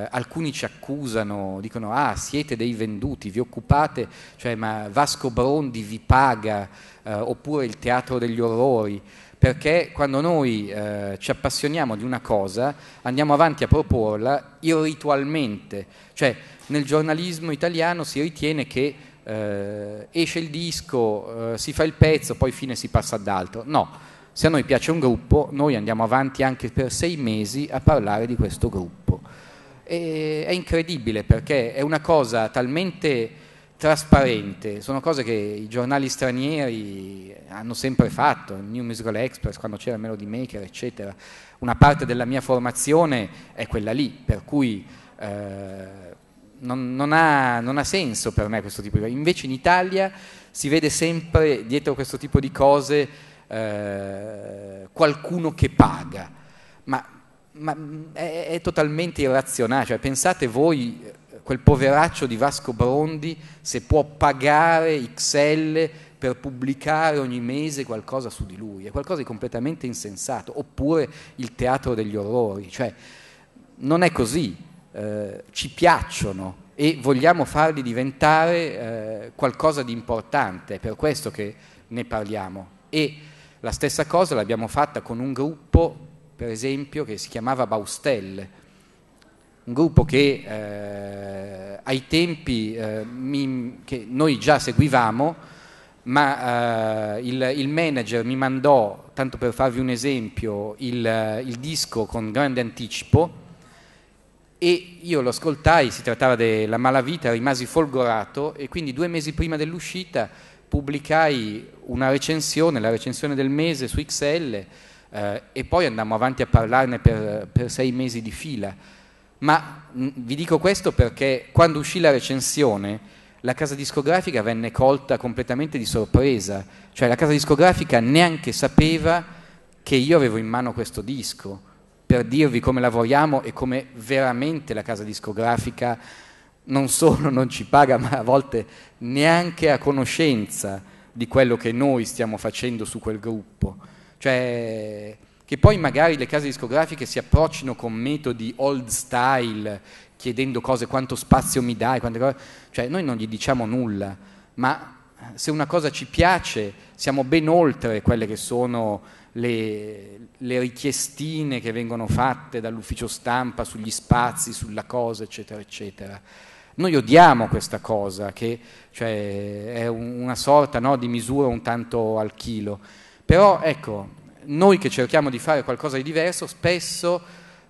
alcuni ci accusano, dicono ah siete dei venduti, vi occupate, cioè ma Vasco Brondi vi paga, eh, oppure il teatro degli orrori, perché quando noi eh, ci appassioniamo di una cosa andiamo avanti a proporla irritualmente, cioè nel giornalismo italiano si ritiene che eh, esce il disco, eh, si fa il pezzo, poi fine si passa ad altro. No, se a noi piace un gruppo, noi andiamo avanti anche per sei mesi a parlare di questo gruppo. E è incredibile perché è una cosa talmente trasparente, sono cose che i giornali stranieri hanno sempre fatto, il New Musical Express, quando c'era Melody Maker, eccetera. Una parte della mia formazione è quella lì, per cui... Eh, non, non, ha, non, ha, senso per me questo tipo di... Invece in Italia si vede sempre dietro questo tipo di cose eh, qualcuno che paga, ma, ma è, è, totalmente irrazionale, cioè, pensate voi quel poveraccio di Vasco Brondi se può pagare XL per pubblicare ogni mese qualcosa su di lui, è qualcosa di completamente insensato, oppure il teatro degli orrori, cioè non è così, eh, ci piacciono e vogliamo farli diventare eh, qualcosa di importante, è per questo che ne parliamo. E la stessa cosa l'abbiamo fatta con un gruppo, per esempio, che si chiamava Baustelle, un gruppo che eh, ai tempi eh, mi, che noi già seguivamo, ma eh, il, il, manager mi mandò, tanto per farvi un esempio, il, il disco con grande anticipo e io lo ascoltai, si trattava della malavita, rimasi folgorato e quindi due mesi prima dell'uscita pubblicai una recensione, la recensione del mese su XL eh, e poi andammo avanti a parlarne per, per sei mesi di fila. Ma mh, mm, vi dico questo perché quando uscì la recensione la casa discografica venne colta completamente di sorpresa, cioè la casa discografica neanche sapeva che io avevo in mano questo disco per dirvi come lavoriamo e come veramente la casa discografica non solo non ci paga, ma a volte neanche ha conoscenza di quello che noi stiamo facendo su quel gruppo. Cioè, che poi magari le case discografiche si approccino con metodi old style, chiedendo cose, quanto spazio mi dai, quante cose, cioè noi non gli diciamo nulla, ma se una cosa ci piace siamo ben oltre quelle che sono le, le richiestine che vengono fatte dall'ufficio stampa sugli spazi, sulla cosa, eccetera, eccetera. Noi odiamo questa cosa, che cioè, è un, una sorta no, di misura un tanto al chilo. Però ecco, noi che cerchiamo di fare qualcosa di diverso, spesso,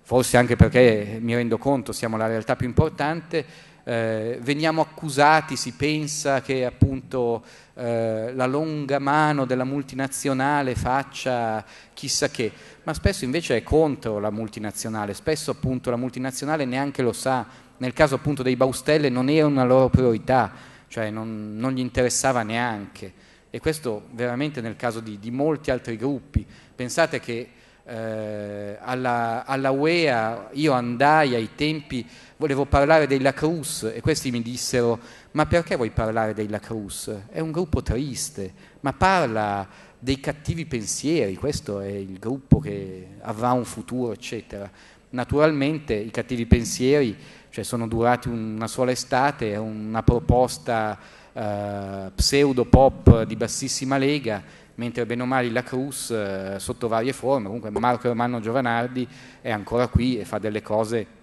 forse anche perché mi rendo conto siamo la realtà più importante, eh, veniamo accusati, si pensa che appunto eh, la lunga mano della multinazionale faccia chissà che, ma spesso invece è contro la multinazionale, spesso appunto la multinazionale neanche lo sa, nel caso appunto dei Baustelle non era una loro priorità, cioè non, non gli interessava neanche e questo veramente nel caso di, di molti altri gruppi. Pensate che eh, alla, alla, UEA, io andai ai tempi, volevo parlare dei La Cruz e questi mi dissero ma perché vuoi parlare dei La Cruz? È un gruppo triste, ma parla dei cattivi pensieri, questo è il gruppo che avrà un futuro, eccetera. Naturalmente i cattivi pensieri cioè, sono durati una sola estate, è una proposta eh, pseudo pop di bassissima lega mentre bene o male la Cruz eh, sotto varie forme, comunque Marco Romano Giovanardi è ancora qui e fa delle cose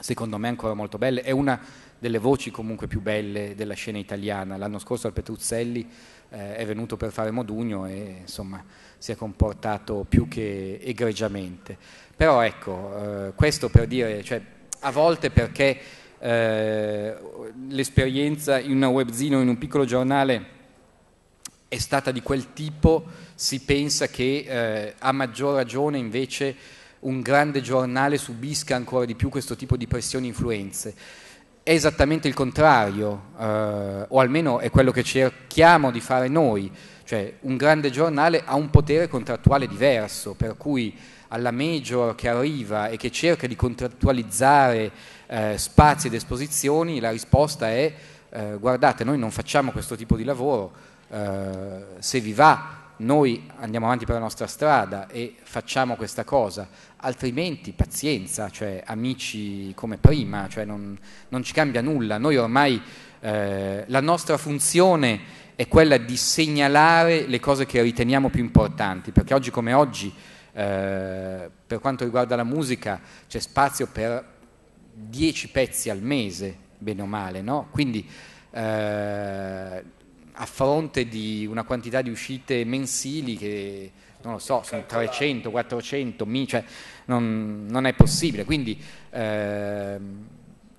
secondo me ancora molto belle, è una delle voci comunque più belle della scena italiana, l'anno scorso al Petruzzelli eh, è venuto per fare Modugno e insomma si è comportato più che egregiamente, però ecco eh, questo per dire, cioè, a volte perché eh, l'esperienza in una webzina o in un piccolo giornale è stata di quel tipo, si pensa che eh, a maggior ragione invece un grande giornale subisca ancora di più questo tipo di pressioni e influenze. È esattamente il contrario, eh, o almeno è quello che cerchiamo di fare noi, cioè un grande giornale ha un potere contrattuale diverso, per cui alla major che arriva e che cerca di contrattualizzare eh, spazi ed esposizioni, la risposta è eh, guardate, noi non facciamo questo tipo di lavoro, eh, se vi va noi andiamo avanti per la nostra strada e facciamo questa cosa, altrimenti pazienza, cioè amici come prima, cioè non, non ci cambia nulla, noi ormai eh, la nostra funzione è quella di segnalare le cose che riteniamo più importanti, perché oggi come oggi, eh, per quanto riguarda la musica, c'è spazio per 10 pezzi al mese, bene o male, no? Quindi eh, a fronte di una quantità di uscite mensili che non lo so, sono 300, 400, 1000, cioè non, non, è possibile. Quindi eh,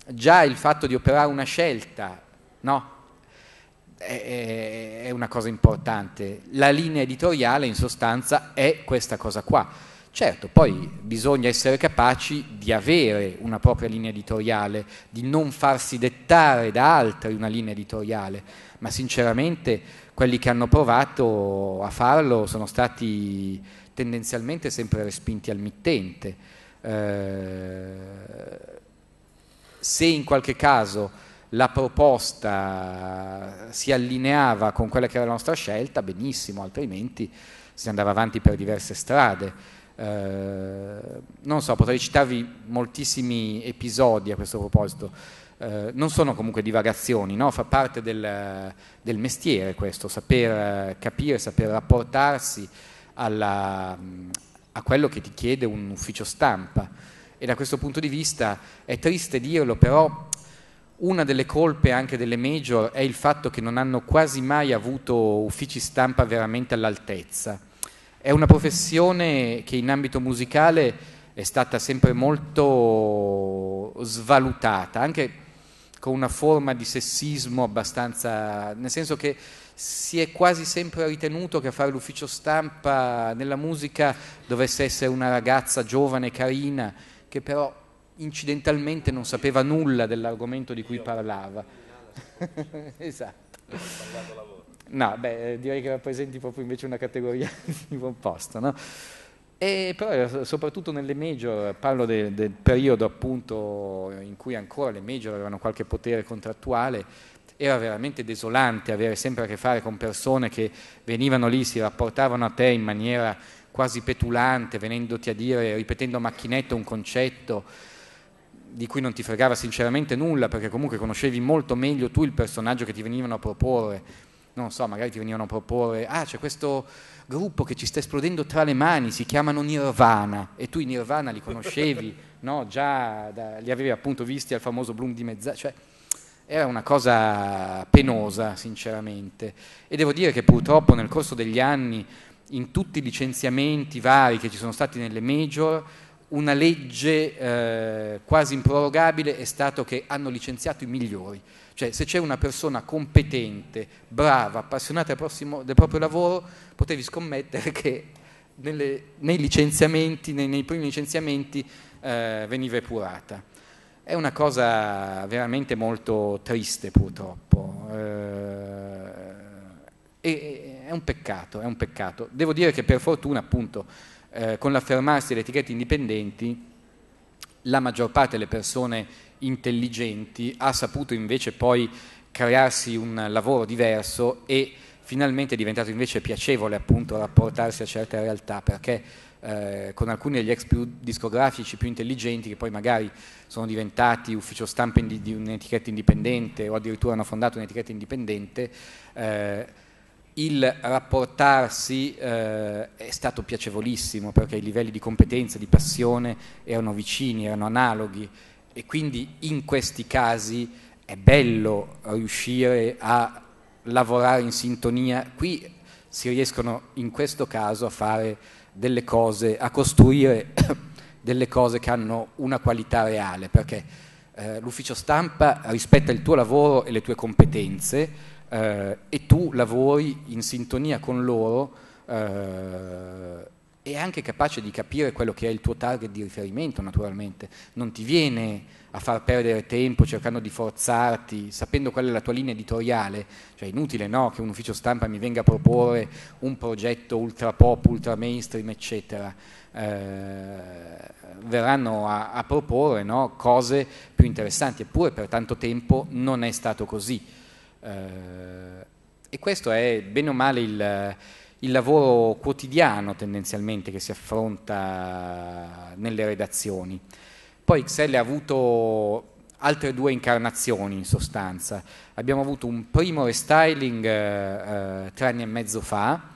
già il fatto di operare una scelta no, è, è, una cosa importante. La linea editoriale in sostanza è questa cosa qua. Certo, poi bisogna essere capaci di avere una propria linea editoriale, di non farsi dettare da altri una linea editoriale ma sinceramente quelli che hanno provato a farlo sono stati tendenzialmente sempre respinti al mittente. Eh, se in qualche caso la proposta si allineava con quella che era la nostra scelta, benissimo, altrimenti si andava avanti per diverse strade. Eh, non so, potrei citarvi moltissimi episodi a questo proposito. Eh, non sono comunque divagazioni, no? fa parte del, del, mestiere questo, saper eh, capire, saper rapportarsi alla, mm, a quello che ti chiede un ufficio stampa. E da questo punto di vista è triste dirlo, però una delle colpe anche delle major è il fatto che non hanno quasi mai avuto uffici stampa veramente all'altezza. È una professione che in ambito musicale è stata sempre molto svalutata, anche con una forma di sessismo abbastanza, nel senso che si è quasi sempre ritenuto che a fare l'ufficio stampa nella musica dovesse essere una ragazza giovane, carina, che però incidentalmente non sapeva nulla dell'argomento di cui parlava. esatto. No, beh, direi che rappresenti proprio invece una categoria di buon posto, no? E però eh, soprattutto nelle major, parlo de, del periodo appunto in cui ancora le major avevano qualche potere contrattuale, era veramente desolante avere sempre a che fare con persone che venivano lì, si rapportavano a te in maniera quasi petulante, venendoti a dire, ripetendo a macchinetta un concetto di cui non ti fregava sinceramente nulla, perché comunque conoscevi molto meglio tu il personaggio che ti venivano a proporre. Non so, magari ti venivano a proporre, ah, c'è questo gruppo che ci sta esplodendo tra le mani, si chiamano Nirvana e tu i Nirvana li conoscevi, no? già da, li avevi appunto visti al famoso Bloom di Mezz'aria, cioè era una cosa penosa sinceramente e devo dire che purtroppo nel corso degli anni in tutti i licenziamenti vari che ci sono stati nelle major una legge eh, quasi improrogabile è stato che hanno licenziato i migliori cioè se c'è una persona competente, brava, appassionata prossimo, del proprio lavoro, potevi scommettere che nelle, nei licenziamenti, nei, nei primi licenziamenti eh, veniva epurata. È una cosa veramente molto triste purtroppo. Eh, è un peccato, è un peccato. Devo dire che per fortuna appunto eh, con l'affermarsi delle etichette indipendenti la maggior parte delle persone intelligenti, ha saputo invece poi crearsi un lavoro diverso e finalmente è diventato invece piacevole appunto rapportarsi a certe realtà perché eh, con alcuni degli ex più discografici più intelligenti che poi magari sono diventati ufficio stampa di, di un'etichetta indipendente o addirittura hanno fondato un'etichetta indipendente, eh, il rapportarsi eh, è stato piacevolissimo perché i livelli di competenza, di passione erano vicini, erano analoghi e quindi in questi casi è bello riuscire a lavorare in sintonia. Qui si riescono in questo caso a fare delle cose, a costruire delle cose che hanno una qualità reale, perché eh, l'ufficio stampa rispetta il tuo lavoro e le tue competenze eh, e tu lavori in sintonia con loro eh, e anche capace di capire quello che è il tuo target di riferimento naturalmente, non ti viene a far perdere tempo cercando di forzarti, sapendo qual è la tua linea editoriale, cioè è inutile no, che un ufficio stampa mi venga a proporre un progetto ultra pop, ultra mainstream eccetera, eh, verranno a, a proporre no, cose più interessanti, eppure per tanto tempo non è stato così eh, e questo è bene o male il il lavoro quotidiano tendenzialmente che si affronta nelle redazioni. Poi Excel ha avuto altre due incarnazioni in sostanza. Abbiamo avuto un primo restyling eh, tre anni e mezzo fa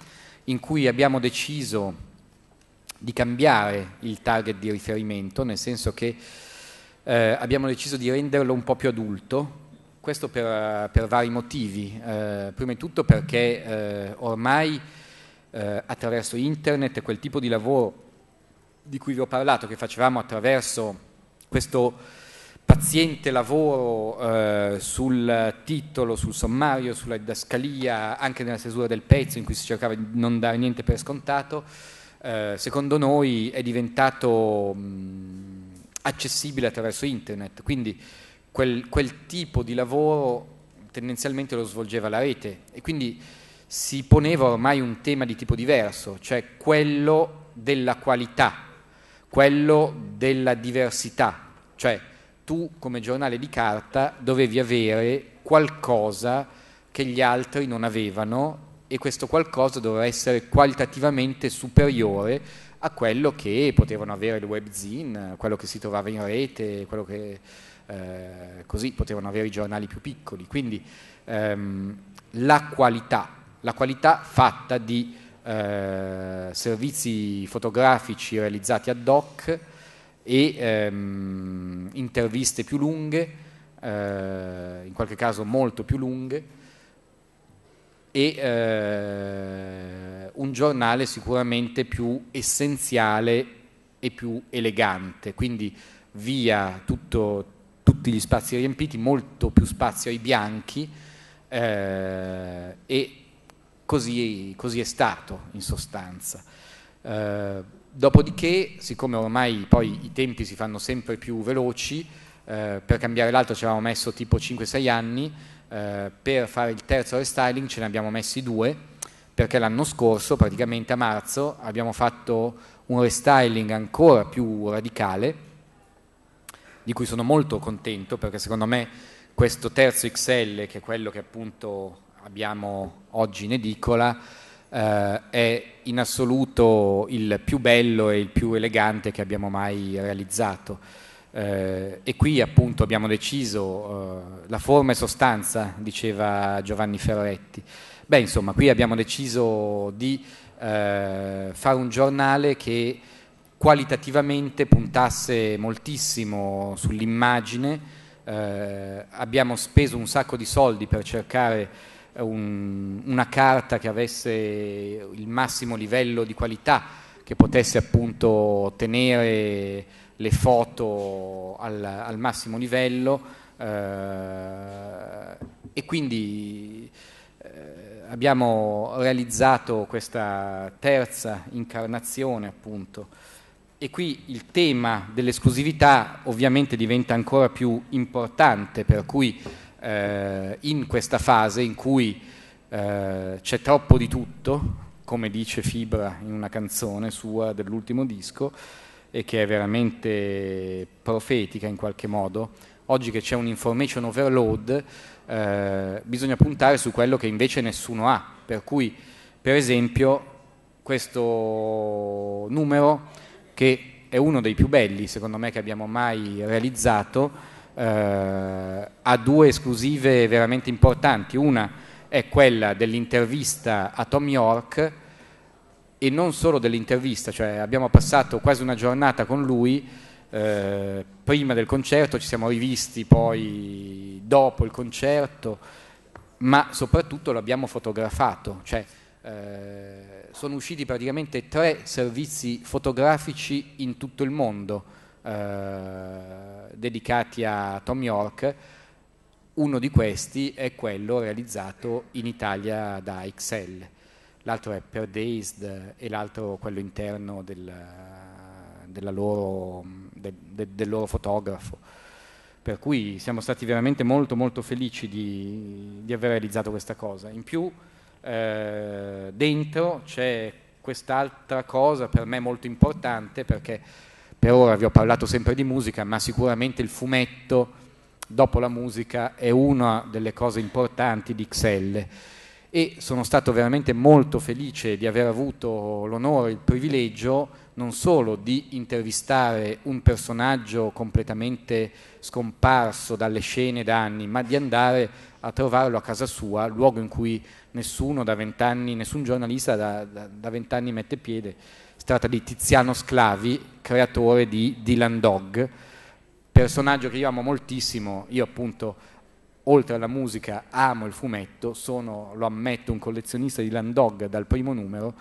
in cui abbiamo deciso di cambiare il target di riferimento, nel senso che eh, abbiamo deciso di renderlo un po' più adulto, questo per, per vari motivi. Eh, prima di tutto perché eh, ormai eh, attraverso internet, quel tipo di lavoro di cui vi ho parlato, che facevamo attraverso questo paziente lavoro eh, sul titolo, sul sommario, sulla didascalia, anche nella stesura del pezzo in cui si cercava di non dare niente per scontato, eh, secondo noi è diventato mh, accessibile attraverso internet. Quindi quel, quel tipo di lavoro tendenzialmente lo svolgeva la rete e quindi si poneva ormai un tema di tipo diverso, cioè quello della qualità, quello della diversità, cioè tu come giornale di carta dovevi avere qualcosa che gli altri non avevano e questo qualcosa doveva essere qualitativamente superiore a quello che potevano avere le webzine, quello che si trovava in rete, quello che eh, così potevano avere i giornali più piccoli. Quindi ehm, la qualità la qualità fatta di eh, servizi fotografici realizzati ad hoc e ehm, interviste più lunghe, eh, in qualche caso molto più lunghe, e eh, un giornale sicuramente più essenziale e più elegante, quindi via tutto, tutti gli spazi riempiti, molto più spazio ai bianchi eh, e così, così, è stato in sostanza. Eh, dopodiché, siccome ormai poi i tempi si fanno sempre più veloci, eh, per cambiare l'altro ci avevamo messo tipo 5-6 anni, eh, per fare il terzo restyling ce ne abbiamo messi due, perché l'anno scorso, praticamente a marzo, abbiamo fatto un restyling ancora più radicale, di cui sono molto contento perché secondo me questo terzo XL, che è quello che appunto abbiamo oggi in edicola eh, è in assoluto il più bello e il più elegante che abbiamo mai realizzato. Eh, e qui appunto abbiamo deciso eh, la forma e sostanza, diceva Giovanni Ferretti. Beh, insomma, qui abbiamo deciso di eh, fare un giornale che qualitativamente puntasse moltissimo sull'immagine, eh, abbiamo speso un sacco di soldi per cercare un, una carta che avesse il massimo livello di qualità, che potesse appunto tenere le foto al, al massimo livello eh, e quindi eh, abbiamo realizzato questa terza incarnazione appunto e qui il tema dell'esclusività ovviamente diventa ancora più importante per cui eh, in questa fase in cui eh, c'è troppo di tutto, come dice Fibra in una canzone sua dell'ultimo disco, e che è veramente profetica in qualche modo, oggi che c'è un information overload, eh, bisogna puntare su quello che invece nessuno ha, per cui per esempio questo numero che è uno dei più belli secondo me che abbiamo mai realizzato, eh, ha due esclusive veramente importanti. Una è quella dell'intervista a Tom York e non solo dell'intervista, cioè abbiamo passato quasi una giornata con lui, eh, prima del concerto, ci siamo rivisti poi dopo il concerto, ma soprattutto l'abbiamo fotografato, cioè eh, sono usciti praticamente tre servizi fotografici in tutto il mondo. Eh, dedicati a Tom York, uno di questi è quello realizzato in Italia da XL, l'altro è Per Dazed e l'altro quello interno del, loro, de, de, del loro fotografo. Per cui siamo stati veramente molto molto felici di, di aver realizzato questa cosa. In più eh, dentro c'è quest'altra cosa per me molto importante perché per ora vi ho parlato sempre di musica, ma sicuramente il fumetto dopo la musica è una delle cose importanti di XL e sono stato veramente molto felice di aver avuto l'onore, e il privilegio non solo di intervistare un personaggio completamente scomparso dalle scene da anni, ma di andare a trovarlo a casa sua, luogo in cui nessuno da vent'anni, nessun giornalista da vent'anni mette piede. Si tratta di Tiziano Sclavi, creatore di Dylan Dog, personaggio che io amo moltissimo, io appunto oltre alla musica amo il fumetto, sono, lo ammetto, un collezionista di Dylan Dog dal primo numero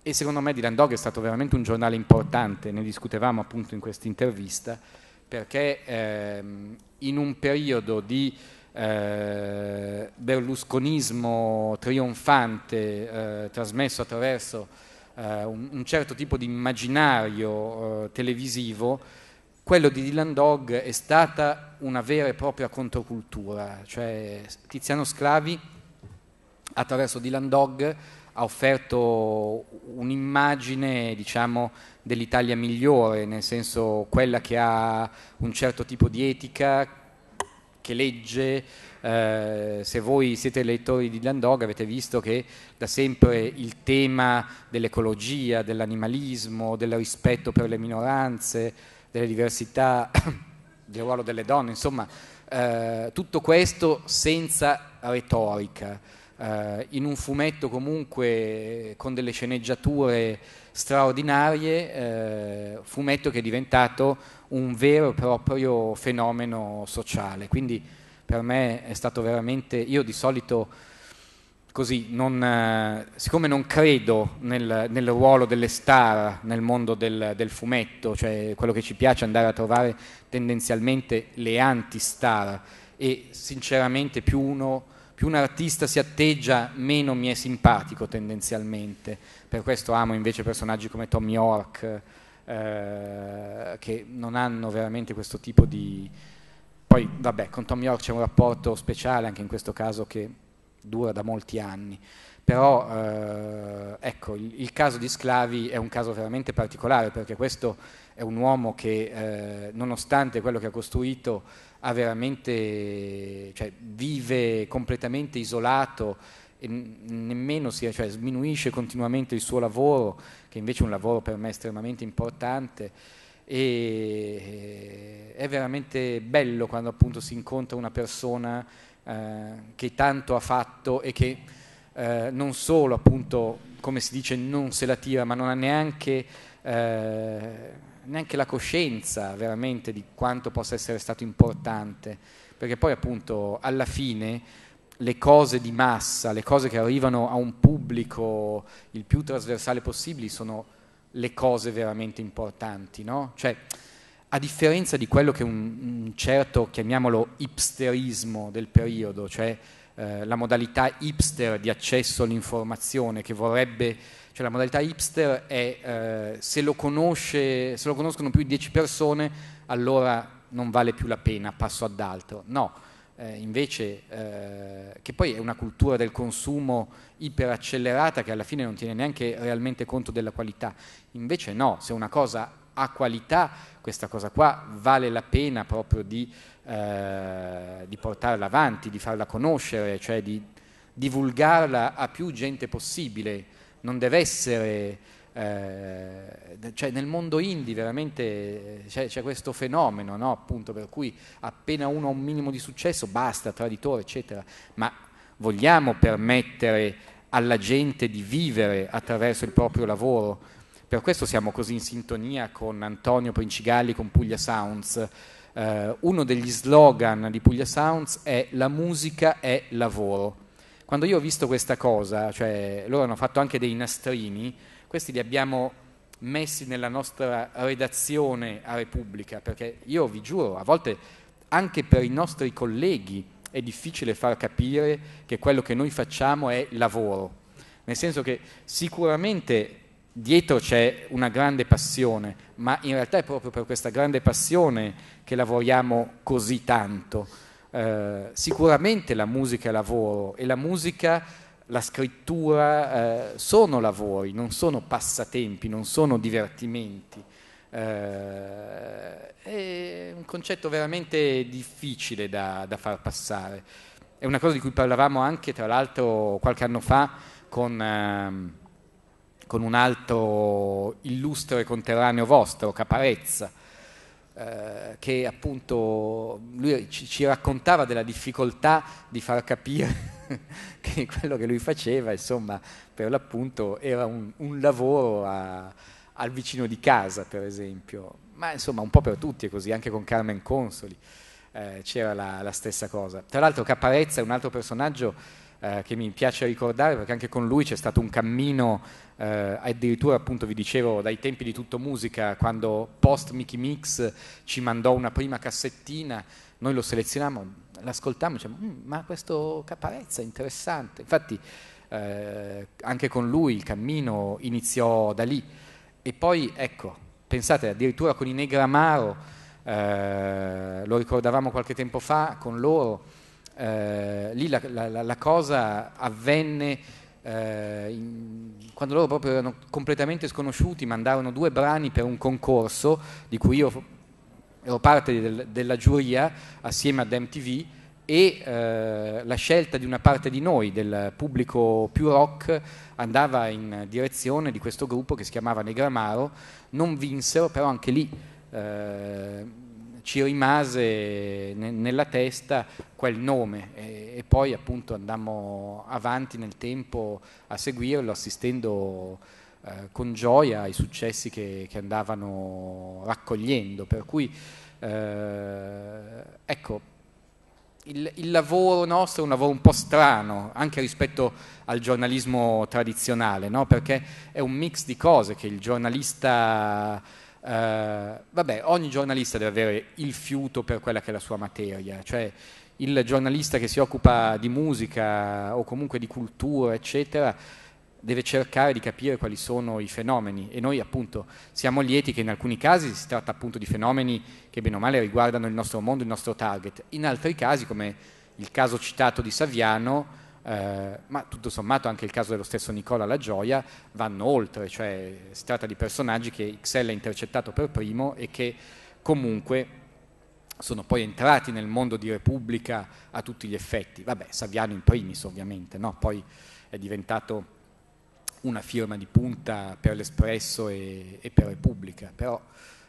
e secondo me Dylan Dog è stato veramente un giornale importante, ne discutevamo appunto in questa intervista, perché ehm, in un periodo di eh, berlusconismo trionfante eh, trasmesso attraverso eh, un, un, certo tipo di immaginario eh, televisivo, quello di Dylan Dog è stata una vera e propria controcultura, cioè Tiziano Sclavi attraverso Dylan Dog ha offerto un'immagine diciamo, dell'Italia migliore, nel senso quella che ha un certo tipo di etica, che legge, eh, se voi siete lettori di Landog avete visto che da sempre il tema dell'ecologia, dell'animalismo, del rispetto per le minoranze, delle diversità, del ruolo delle donne, insomma eh, tutto questo senza retorica. Eh, in un fumetto comunque con delle sceneggiature straordinarie, eh, fumetto che è diventato un vero e proprio fenomeno sociale. Quindi per me è stato veramente, io di solito così, non, eh, siccome non credo nel, nel, ruolo delle star nel mondo del, del, fumetto, cioè quello che ci piace andare a trovare tendenzialmente le anti-star e sinceramente più, uno, più un artista si atteggia meno mi è simpatico tendenzialmente, per questo amo invece personaggi come Tommy York eh, che non hanno veramente questo tipo di, poi, vabbè, con Tom York c'è un rapporto speciale, anche in questo caso, che dura da molti anni. Però, eh, ecco, il, il, caso di Sclavi è un caso veramente particolare, perché questo è un uomo che, eh, nonostante quello che ha costruito, ha cioè, vive completamente isolato, nemmeno si, cioè, sminuisce continuamente il suo lavoro, che invece è un lavoro per me estremamente importante e eh, è veramente bello quando appunto si incontra una persona eh, che tanto ha fatto e che eh, non solo appunto come si dice non se la tira ma non ha neanche, eh, neanche la coscienza veramente di quanto possa essere stato importante perché poi appunto alla fine le cose di massa, le cose che arrivano a un pubblico il più trasversale possibile sono le cose veramente importanti, no? Cioè, a differenza di quello che un, un certo, chiamiamolo, hipsterismo del periodo, cioè eh, la modalità hipster di accesso all'informazione che vorrebbe, cioè la modalità hipster è eh, se, lo conosce, se lo conoscono più di 10 persone allora non vale più la pena, passo ad altro. No, eh, invece, eh, che poi è una cultura del consumo iperaccelerata che alla fine non tiene neanche realmente conto della qualità. Invece no, se una cosa ha qualità, questa cosa qua vale la pena proprio di, eh, di portarla avanti, di farla conoscere, cioè di divulgarla a più gente possibile. Non deve essere... Eh, cioè nel mondo indie veramente eh, c'è, c'è questo fenomeno, no? appunto, per cui appena uno ha un minimo di successo basta, traditore, eccetera. Ma vogliamo permettere alla gente di vivere attraverso il proprio lavoro? Per questo siamo così in sintonia con Antonio Princigali, con Puglia Sounds. Eh, uno degli slogan di Puglia Sounds è la musica è lavoro. Quando io ho visto questa cosa, cioè loro hanno fatto anche dei nastrini, questi li abbiamo messi nella nostra redazione a Repubblica, perché io vi giuro, a volte anche per i nostri colleghi è difficile far capire che quello che noi facciamo è lavoro, nel senso che sicuramente dietro c'è una grande passione, ma in realtà è proprio per questa grande passione che lavoriamo così tanto. Eh, sicuramente la musica è lavoro e la musica, la scrittura eh, sono lavori, non sono passatempi, non sono divertimenti. Eh, è un concetto veramente difficile da, da far passare. È una cosa di cui parlavamo anche, tra l'altro, qualche anno fa con... Ehm, con un altro illustre conterraneo vostro, Caparezza, eh, che appunto lui ci, ci, raccontava della difficoltà di far capire che quello che lui faceva, insomma, per l'appunto era un, un lavoro a, al vicino di casa, per esempio. Ma insomma, un po' per tutti è così, anche con Carmen Consoli eh, c'era la, la stessa cosa. Tra l'altro Caparezza è un altro personaggio eh, che mi piace ricordare perché anche con lui c'è stato un cammino, eh, addirittura appunto vi dicevo dai tempi di Tutto Musica, quando post Mickey Mix ci mandò una prima cassettina, noi lo selezionammo, l'ascoltammo, e diciamo, mm, ma questo Caparezza è interessante, infatti eh, anche con lui il cammino iniziò da lì e poi ecco, pensate addirittura con i Negramaro, eh, lo ricordavamo qualche tempo fa con loro, eh, lì la, la, la, cosa avvenne eh, in, quando loro proprio erano completamente sconosciuti, mandarono due brani per un concorso di cui io ero parte del, della giuria assieme ad MTV e eh, la scelta di una parte di noi, del pubblico più rock, andava in direzione di questo gruppo che si chiamava Negramaro, non vinsero, però anche lì eh, ci rimase nella testa quel nome e, poi appunto andammo avanti nel tempo a seguirlo assistendo eh, con gioia ai successi che, andavano raccogliendo. Per cui eh, ecco, il, il, lavoro nostro è un lavoro un po' strano, anche rispetto al giornalismo tradizionale, no? perché è un mix di cose che il giornalista eh, vabbè, ogni giornalista deve avere il fiuto per quella che è la sua materia, cioè il giornalista che si occupa di musica o comunque di cultura, eccetera, deve cercare di capire quali sono i fenomeni e noi appunto siamo lieti che in alcuni casi si tratta appunto di fenomeni che bene o male riguardano il nostro mondo, il nostro target, in altri casi come il caso citato di Saviano eh, ma tutto sommato anche il caso dello stesso Nicola La Gioia vanno oltre, cioè si tratta di personaggi che XL ha intercettato per primo e che comunque sono poi entrati nel mondo di Repubblica a tutti gli effetti. Vabbè, Saviano in primis ovviamente, no? poi è diventato una firma di punta per l'Espresso e, e per Repubblica, però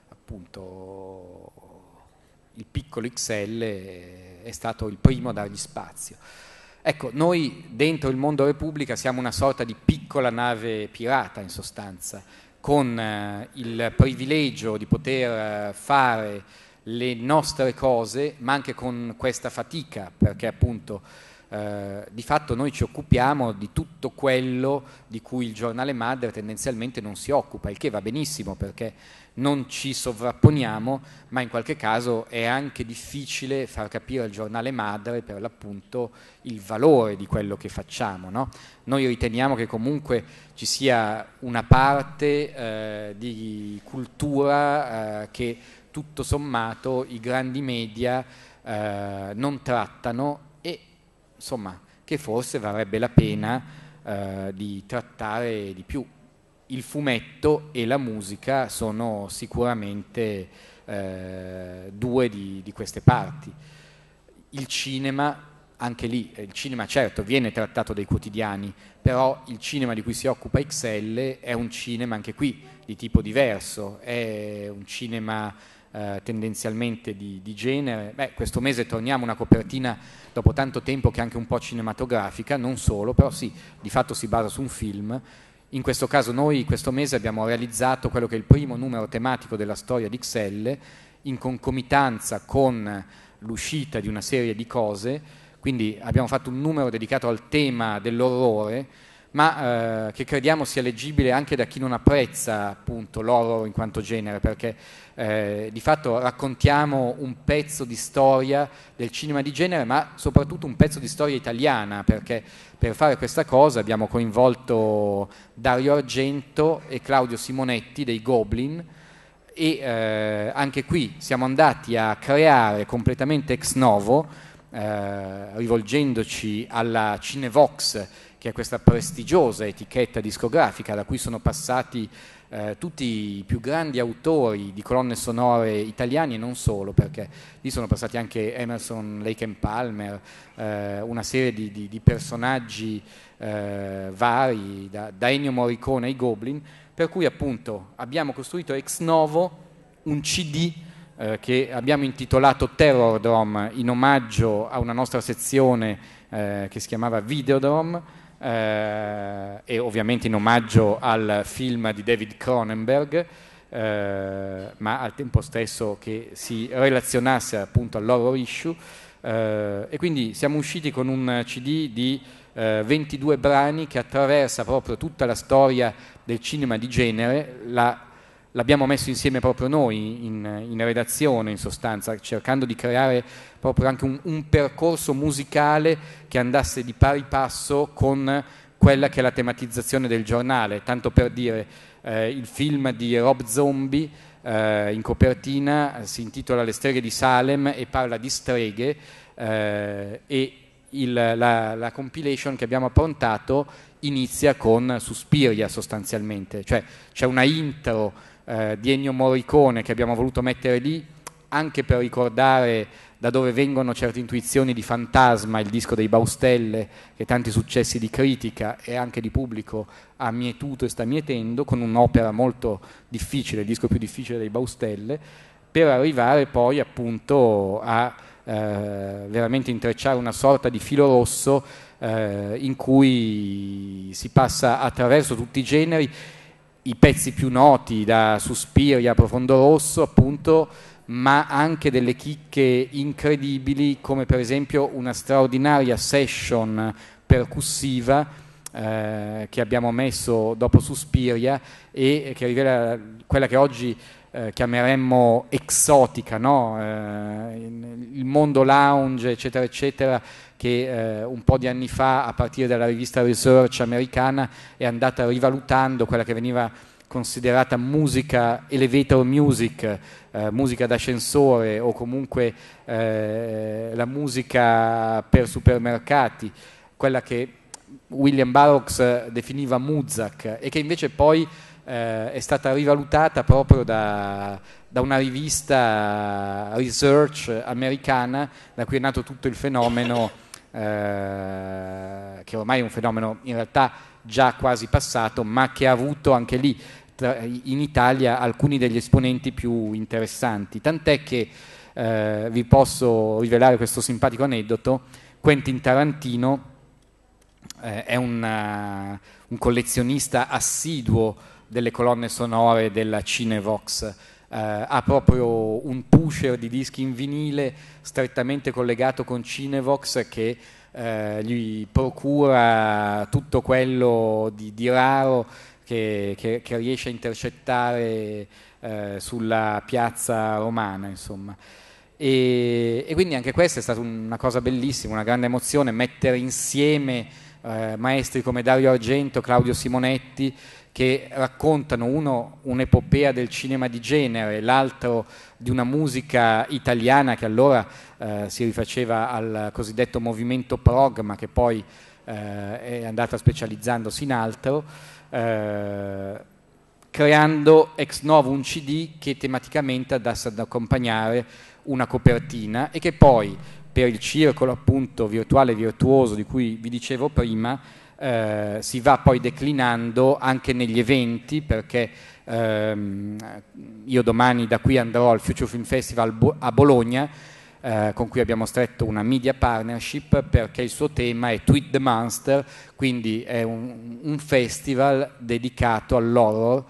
appunto il piccolo XL è stato il primo a dargli spazio. Ecco, noi dentro il mondo Repubblica siamo una sorta di piccola nave pirata in sostanza, con eh, il privilegio di poter eh, fare le nostre cose, ma anche con questa fatica, perché appunto eh, di fatto noi ci occupiamo di tutto quello di cui il giornale madre tendenzialmente non si occupa, il che va benissimo perché non ci sovrapponiamo, ma in qualche caso è anche difficile far capire al giornale madre per l'appunto il valore di quello che facciamo. No? Noi riteniamo che comunque ci sia una parte eh, di cultura eh, che tutto sommato i grandi media eh, non trattano e insomma che forse varrebbe la pena eh, di trattare di più il fumetto e la musica sono sicuramente eh, due di, di, queste parti. Il cinema, anche lì, eh, il cinema certo viene trattato dai quotidiani, però il cinema di cui si occupa XL è un cinema anche qui di tipo diverso, è un cinema eh, tendenzialmente di, di genere. Beh, questo mese torniamo a una copertina dopo tanto tempo che è anche un po' cinematografica, non solo, però sì, di fatto si basa su un film in questo caso noi questo mese abbiamo realizzato quello che è il primo numero tematico della storia di Excel in concomitanza con l'uscita di una serie di cose, quindi abbiamo fatto un numero dedicato al tema dell'orrore ma eh, che crediamo sia leggibile anche da chi non apprezza appunto l'horror in quanto genere, perché eh, di fatto raccontiamo un pezzo di storia del cinema di genere, ma soprattutto un pezzo di storia italiana, perché per fare questa cosa abbiamo coinvolto Dario Argento e Claudio Simonetti dei Goblin e eh, anche qui siamo andati a creare completamente ex novo, eh, rivolgendoci alla Cinevox che è questa prestigiosa etichetta discografica da cui sono passati eh, tutti i più grandi autori di colonne sonore italiani e non solo, perché lì sono passati anche Emerson, Lake and Palmer, eh, una serie di, di, di personaggi eh, vari, da, da Ennio Morricone ai Goblin, per cui appunto abbiamo costruito ex novo un CD eh, che abbiamo intitolato Terror Drum in omaggio a una nostra sezione eh, che si chiamava Videodrome eh, e ovviamente in omaggio al film di David Cronenberg, eh, ma al tempo stesso che si relazionasse appunto all'horror issue. Eh, e quindi siamo usciti con un CD di 22 eh, brani che attraversa proprio tutta la storia del cinema di genere, la l'abbiamo messo insieme proprio noi in, in, redazione in sostanza, cercando di creare proprio anche un, un, percorso musicale che andasse di pari passo con quella che è la tematizzazione del giornale, tanto per dire eh, il film di Rob Zombie eh, in copertina eh, si intitola Le streghe di Salem e parla di streghe eh, e il, la, la compilation che abbiamo approntato inizia con Suspiria sostanzialmente, cioè c'è una intro eh, di Ennio Morricone che abbiamo voluto mettere lì anche per ricordare da dove vengono certe intuizioni di Fantasma, il disco dei Baustelle, che tanti successi di critica e anche di pubblico ha mietuto e sta mietendo, con un'opera molto difficile, il disco più difficile dei Baustelle, per arrivare poi appunto a eh, veramente intrecciare una sorta di filo rosso eh, in cui si passa attraverso tutti i generi i pezzi più noti da Suspiri a Profondo Rosso appunto ma anche delle chicche incredibili come per esempio una straordinaria session percussiva eh, che abbiamo messo dopo Suspiria e che rivela quella che oggi eh, chiameremmo exotica, no? eh, il mondo lounge, eccetera, eccetera, che eh, un po' di anni fa, a partire dalla rivista Research americana, è andata rivalutando quella che veniva considerata musica elevator music, eh, musica d'ascensore o comunque eh, la musica per supermercati, quella che William Barrocks eh, definiva Muzak e che invece poi eh, è stata rivalutata proprio da, da, una rivista eh, research americana da cui è nato tutto il fenomeno, eh, che ormai è un fenomeno in realtà già quasi passato, ma che ha avuto anche lì tra, in Italia alcuni degli esponenti più interessanti. Tant'è che eh, vi posso rivelare questo simpatico aneddoto, Quentin Tarantino eh, è una, eh, un collezionista assiduo delle colonne sonore della Cinevox. Uh, ha proprio un pusher di dischi in vinile strettamente collegato con Cinevox che uh, gli procura tutto quello di, di raro che, che, che, riesce a intercettare uh, sulla piazza romana, insomma. E, e, quindi anche questa è stata una cosa bellissima, una grande emozione, mettere insieme eh, maestri come Dario Argento, Claudio Simonetti, che raccontano uno un'epopea del cinema di genere, l'altro di una musica italiana che allora eh, si rifaceva al cosiddetto movimento prog, ma che poi eh, è andata specializzandosi in altro, eh, creando ex novo un CD che tematicamente andasse ad accompagnare una copertina e che poi per il circolo appunto virtuale virtuoso di cui vi dicevo prima, eh, si va poi declinando anche negli eventi perché ehm, io domani da qui andrò al Future Film Festival a Bologna eh, con cui abbiamo stretto una media partnership perché il suo tema è Tweet the Monster, quindi è un, un festival dedicato all'horror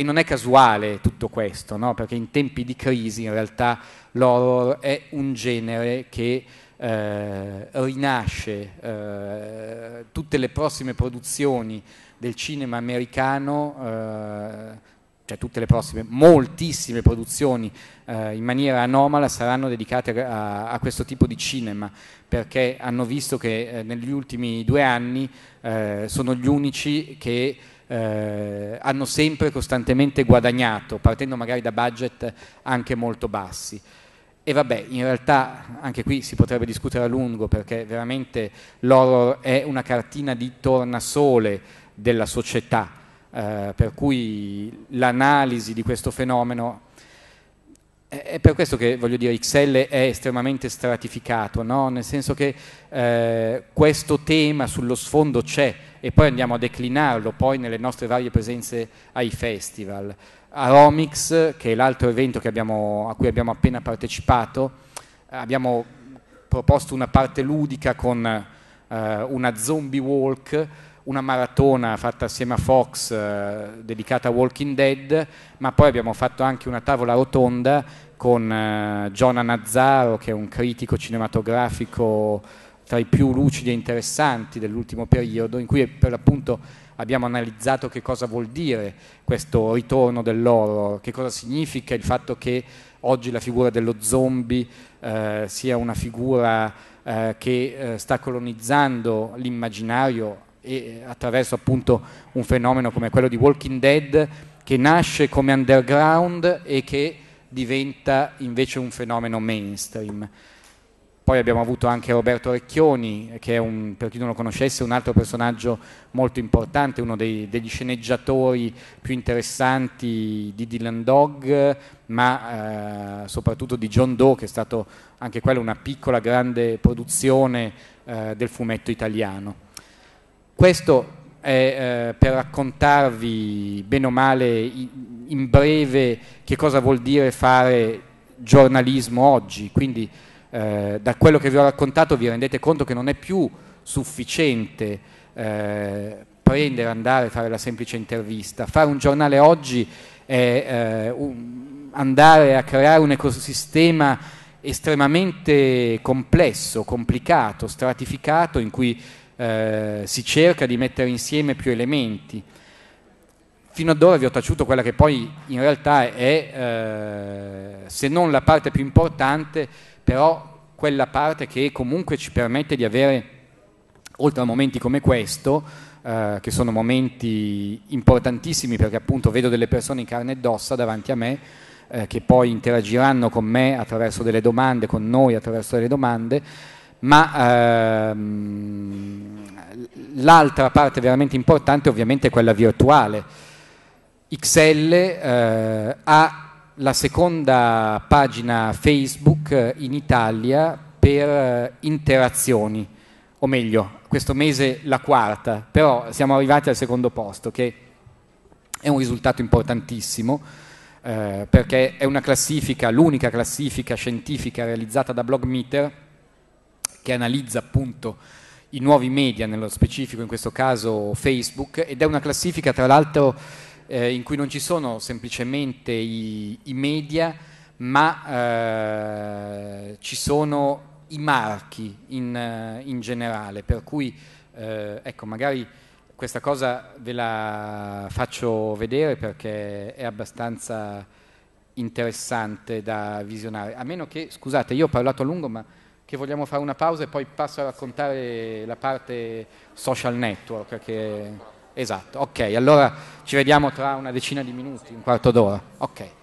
e non è casuale tutto questo, no? perché in tempi di crisi in realtà l'horror è un genere che eh, rinasce. Eh, tutte le prossime produzioni del cinema americano, eh, cioè tutte le prossime, moltissime produzioni eh, in maniera anomala saranno dedicate a, a, questo tipo di cinema, perché hanno visto che eh, negli ultimi due anni eh, sono gli unici che eh, hanno sempre costantemente guadagnato, partendo magari da budget anche molto bassi. E vabbè, in realtà anche qui si potrebbe discutere a lungo perché veramente l'horror è una cartina di tornasole della società, eh, per cui l'analisi di questo fenomeno è per questo che voglio dire XL è estremamente stratificato, no? nel senso che eh, questo tema sullo sfondo c'è e poi andiamo a declinarlo poi nelle nostre varie presenze ai festival. A Romix, che è l'altro evento abbiamo, a cui abbiamo appena partecipato, abbiamo proposto una parte ludica con eh, una zombie walk una maratona fatta assieme a Fox eh, dedicata a Walking Dead, ma poi abbiamo fatto anche una tavola rotonda con eh, Giona Nazzaro, che è un critico cinematografico tra i più lucidi e interessanti dell'ultimo periodo, in cui per l'appunto abbiamo analizzato che cosa vuol dire questo ritorno dell'horror, che cosa significa il fatto che oggi la figura dello zombie eh, sia una figura eh, che eh, sta colonizzando l'immaginario e eh, attraverso appunto un fenomeno come quello di Walking Dead che nasce come underground e che diventa invece un fenomeno mainstream. Poi abbiamo avuto anche Roberto Recchioni, che è un, per chi non lo conoscesse, un altro personaggio molto importante, uno dei, degli sceneggiatori più interessanti di Dylan Dog, ma eh, soprattutto di John Doe, che è stato anche quella una piccola grande produzione eh, del fumetto italiano. Questo è eh, per raccontarvi bene o male in breve che cosa vuol dire fare giornalismo oggi, quindi eh, da quello che vi ho raccontato vi rendete conto che non è più sufficiente eh, prendere, andare a fare la semplice intervista, fare un giornale oggi è eh, un, andare a creare un ecosistema estremamente complesso, complicato, stratificato in cui eh, si cerca di mettere insieme più elementi. Fino ad ora vi ho taciuto quella che poi in realtà è, eh, se non la parte più importante, però quella parte che comunque ci permette di avere, oltre a momenti come questo, eh, che sono momenti importantissimi perché appunto vedo delle persone in carne ed ossa davanti a me, eh, che poi interagiranno con me attraverso delle domande, con noi attraverso delle domande, ma ehm, l'altra parte veramente importante ovviamente è quella virtuale. XL eh, ha la seconda pagina Facebook eh, in Italia per eh, interazioni, o meglio, questo mese la quarta, però siamo arrivati al secondo posto, che è un risultato importantissimo, eh, perché è una classifica, l'unica classifica scientifica realizzata da Blogmeter, che analizza appunto i nuovi media, nello specifico in questo caso Facebook, ed è una classifica tra l'altro eh, in cui non ci sono semplicemente i, i media, ma eh, ci sono i marchi in, eh, in generale, per cui eh, ecco magari questa cosa ve la faccio vedere perché è abbastanza interessante da visionare, a meno che, scusate, io ho parlato a lungo ma che vogliamo fare una pausa e poi passo a raccontare la parte social network. Che... Esatto, ok, allora ci vediamo tra una decina di minuti, un quarto d'ora. Ok.